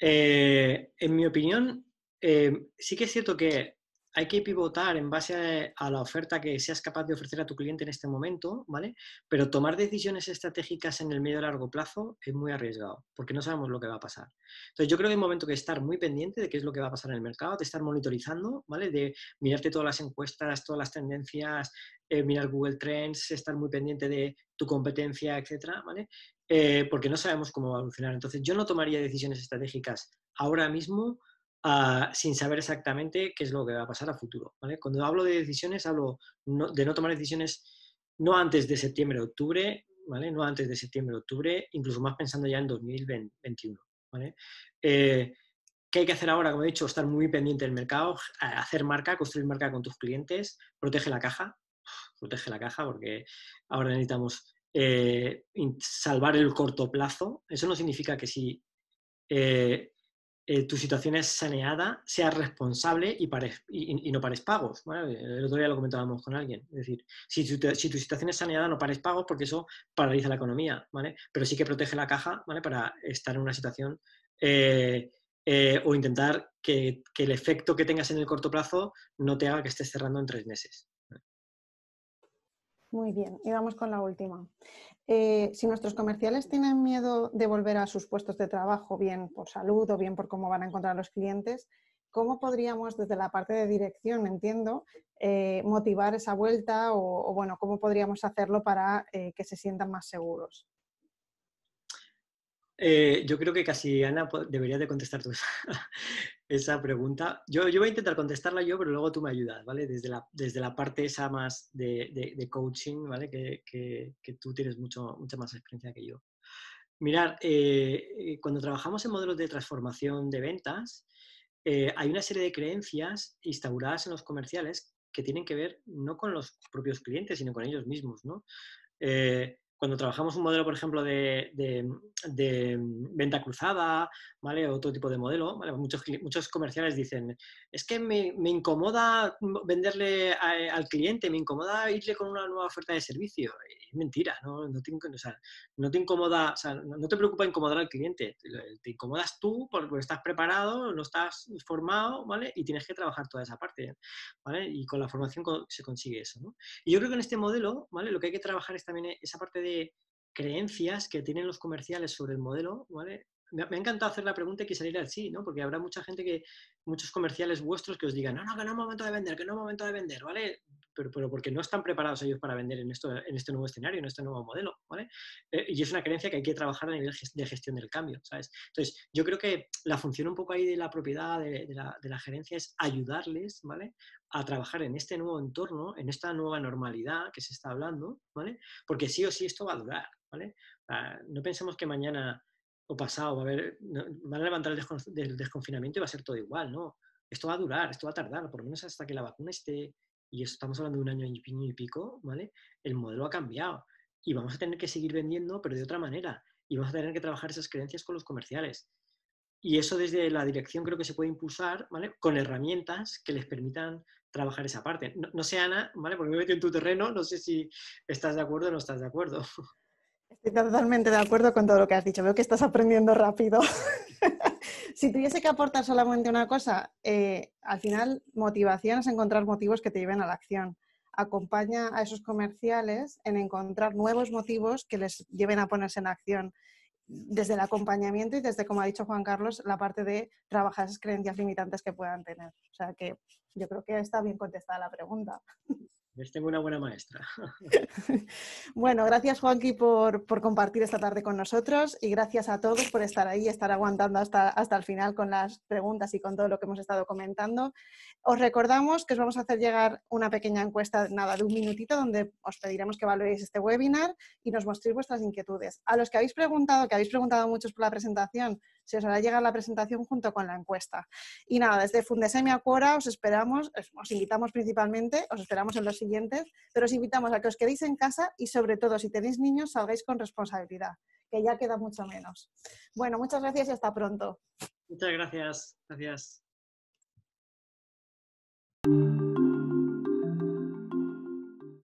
Eh, en mi opinión, eh, sí que es cierto que hay que pivotar en base a, la oferta que seas capaz de ofrecer a tu cliente en este momento, ¿vale? Pero tomar decisiones estratégicas en el medio y largo plazo es muy arriesgado, porque no sabemos lo que va a pasar. Entonces, yo creo que hay un momento que estar muy pendiente de qué es lo que va a pasar en el mercado, de estar monitorizando, ¿vale? De mirarte todas las encuestas, todas las tendencias, eh, mirar Google Trends, estar muy pendiente de tu competencia, etcétera, ¿vale? Eh, porque no sabemos cómo va a evolucionar. Entonces, yo no tomaría decisiones estratégicas ahora mismo Ah, sin saber exactamente qué es lo que va a pasar a futuro. Cuando hablo de decisiones, hablo de no tomar decisiones no antes de septiembre-octubre, ¿vale? no antes de septiembre-octubre, incluso más pensando ya en 2021. ¿vale? Eh, ¿Qué hay que hacer ahora? Como he dicho, estar muy pendiente del mercado, hacer marca, construir marca con tus clientes, protege la caja, protege la caja porque ahora necesitamos eh, salvar el corto plazo. Eso no significa que si eh, eh, tu situación es saneada, seas responsable y, no pares pagos. El otro día lo comentábamos con alguien. Es decir, si tu, situación es saneada, no pares pagos porque eso paraliza la economía, ¿vale? Pero sí que protege la caja, Para estar en una situación eh, eh, o intentar que, el efecto que tengas en el corto plazo no te haga que estés cerrando en tres meses, muy bien, y vamos con la última. Eh, si nuestros comerciales tienen miedo de volver a sus puestos de trabajo, bien por salud o bien por cómo van a encontrar los clientes, ¿cómo podríamos desde la parte de dirección, entiendo, eh, motivar esa vuelta o, bueno, cómo podríamos hacerlo para eh, que se sientan más seguros? Eh, yo creo que casi Ana debería de contestar tú esa pregunta. Yo, yo, voy a intentar contestarla yo, pero luego tú me ayudas, ¿vale? Desde la, desde la parte esa más de, coaching, ¿vale? Que, tú tienes mucho, mucha más experiencia que yo. Mirar, eh, eh, cuando trabajamos en modelos de transformación de ventas, hay una serie de creencias instauradas en los comerciales que tienen que ver no con los propios clientes, sino con ellos mismos, ¿no? cuando trabajamos un modelo, por ejemplo, de, venta cruzada, ¿vale? Otro tipo de modelo, ¿vale? Muchos, muchos comerciales dicen, es que me, incomoda venderle al cliente, me incomoda irle con una nueva oferta de servicio. Es mentira, no, no, te, o no te incomoda, o sea, no te preocupa incomodar al cliente, te incomodas tú porque estás preparado, no estás formado, ¿vale? Y tienes que trabajar toda esa parte, ¿vale? Y con la formación se consigue eso, ¿no? Y yo creo que en este modelo, ¿vale? Lo que hay que trabajar es también esa parte de creencias que tienen los comerciales sobre el modelo, ¿vale? Me ha, encantado hacer la pregunta y que saliera al sí, ¿no? Porque habrá mucha gente que, muchos comerciales vuestros que os digan, no, no, que no es momento de vender, que no es momento de vender, ¿vale? pero, porque no están preparados ellos para vender en, esto, en este nuevo escenario, en este nuevo modelo, ¿vale? Eh, y es una creencia que hay que trabajar a nivel de gestión del cambio, ¿sabes? Entonces, yo creo que la función un poco ahí de la propiedad, de, la, gerencia, es ayudarles, ¿vale? a trabajar en este nuevo entorno, en esta nueva normalidad que se está hablando, ¿vale? Porque sí o sí esto va a durar, ¿vale? no pensemos que mañana o pasado va a haber, van a levantar el, desconfinamiento y va a ser todo igual, ¿no? Esto va a durar, esto va a tardar, por lo menos hasta que la vacuna esté y estamos hablando de un año y pico, ¿vale? El modelo ha cambiado y vamos a tener que seguir vendiendo, pero de otra manera. Y vamos a tener que trabajar esas creencias con los comerciales. Y eso desde la dirección creo que se puede impulsar, ¿vale? Con herramientas que les permitan trabajar esa parte. No, no sé, Ana, ¿vale? Porque me meto en tu terreno, no sé si estás de acuerdo o no estás de acuerdo. Estoy totalmente de acuerdo con todo lo que has dicho. Veo que estás aprendiendo rápido. si tuviese que aportar solamente una cosa, eh, al final motivación es encontrar motivos que te lleven a la acción. Acompaña a esos comerciales en encontrar nuevos motivos que les lleven a ponerse en acción. Desde el acompañamiento y desde, como ha dicho Juan Carlos, la parte de trabajar esas creencias limitantes que puedan tener. O sea que yo creo que está bien contestada la pregunta. Les pues tengo una buena maestra. bueno, gracias Juanqui por, compartir esta tarde con nosotros y gracias a todos por estar ahí, estar aguantando hasta, hasta el final con las preguntas y con todo lo que hemos estado comentando. Os recordamos que os vamos a hacer llegar una pequeña encuesta, nada, de un minutito, donde os pediremos que valoréis este webinar y nos mostréis vuestras inquietudes. A los que habéis preguntado, que habéis preguntado muchos por la presentación, se os hará llegar la presentación junto con la encuesta. Y nada, desde Fundesemia Cora os esperamos, os invitamos principalmente, os esperamos en los siguientes, pero os invitamos a que os quedéis en casa y sobre todo si tenéis niños salgáis con responsabilidad, que ya queda mucho menos. Bueno, muchas gracias y hasta pronto. Muchas gracias. Gracias.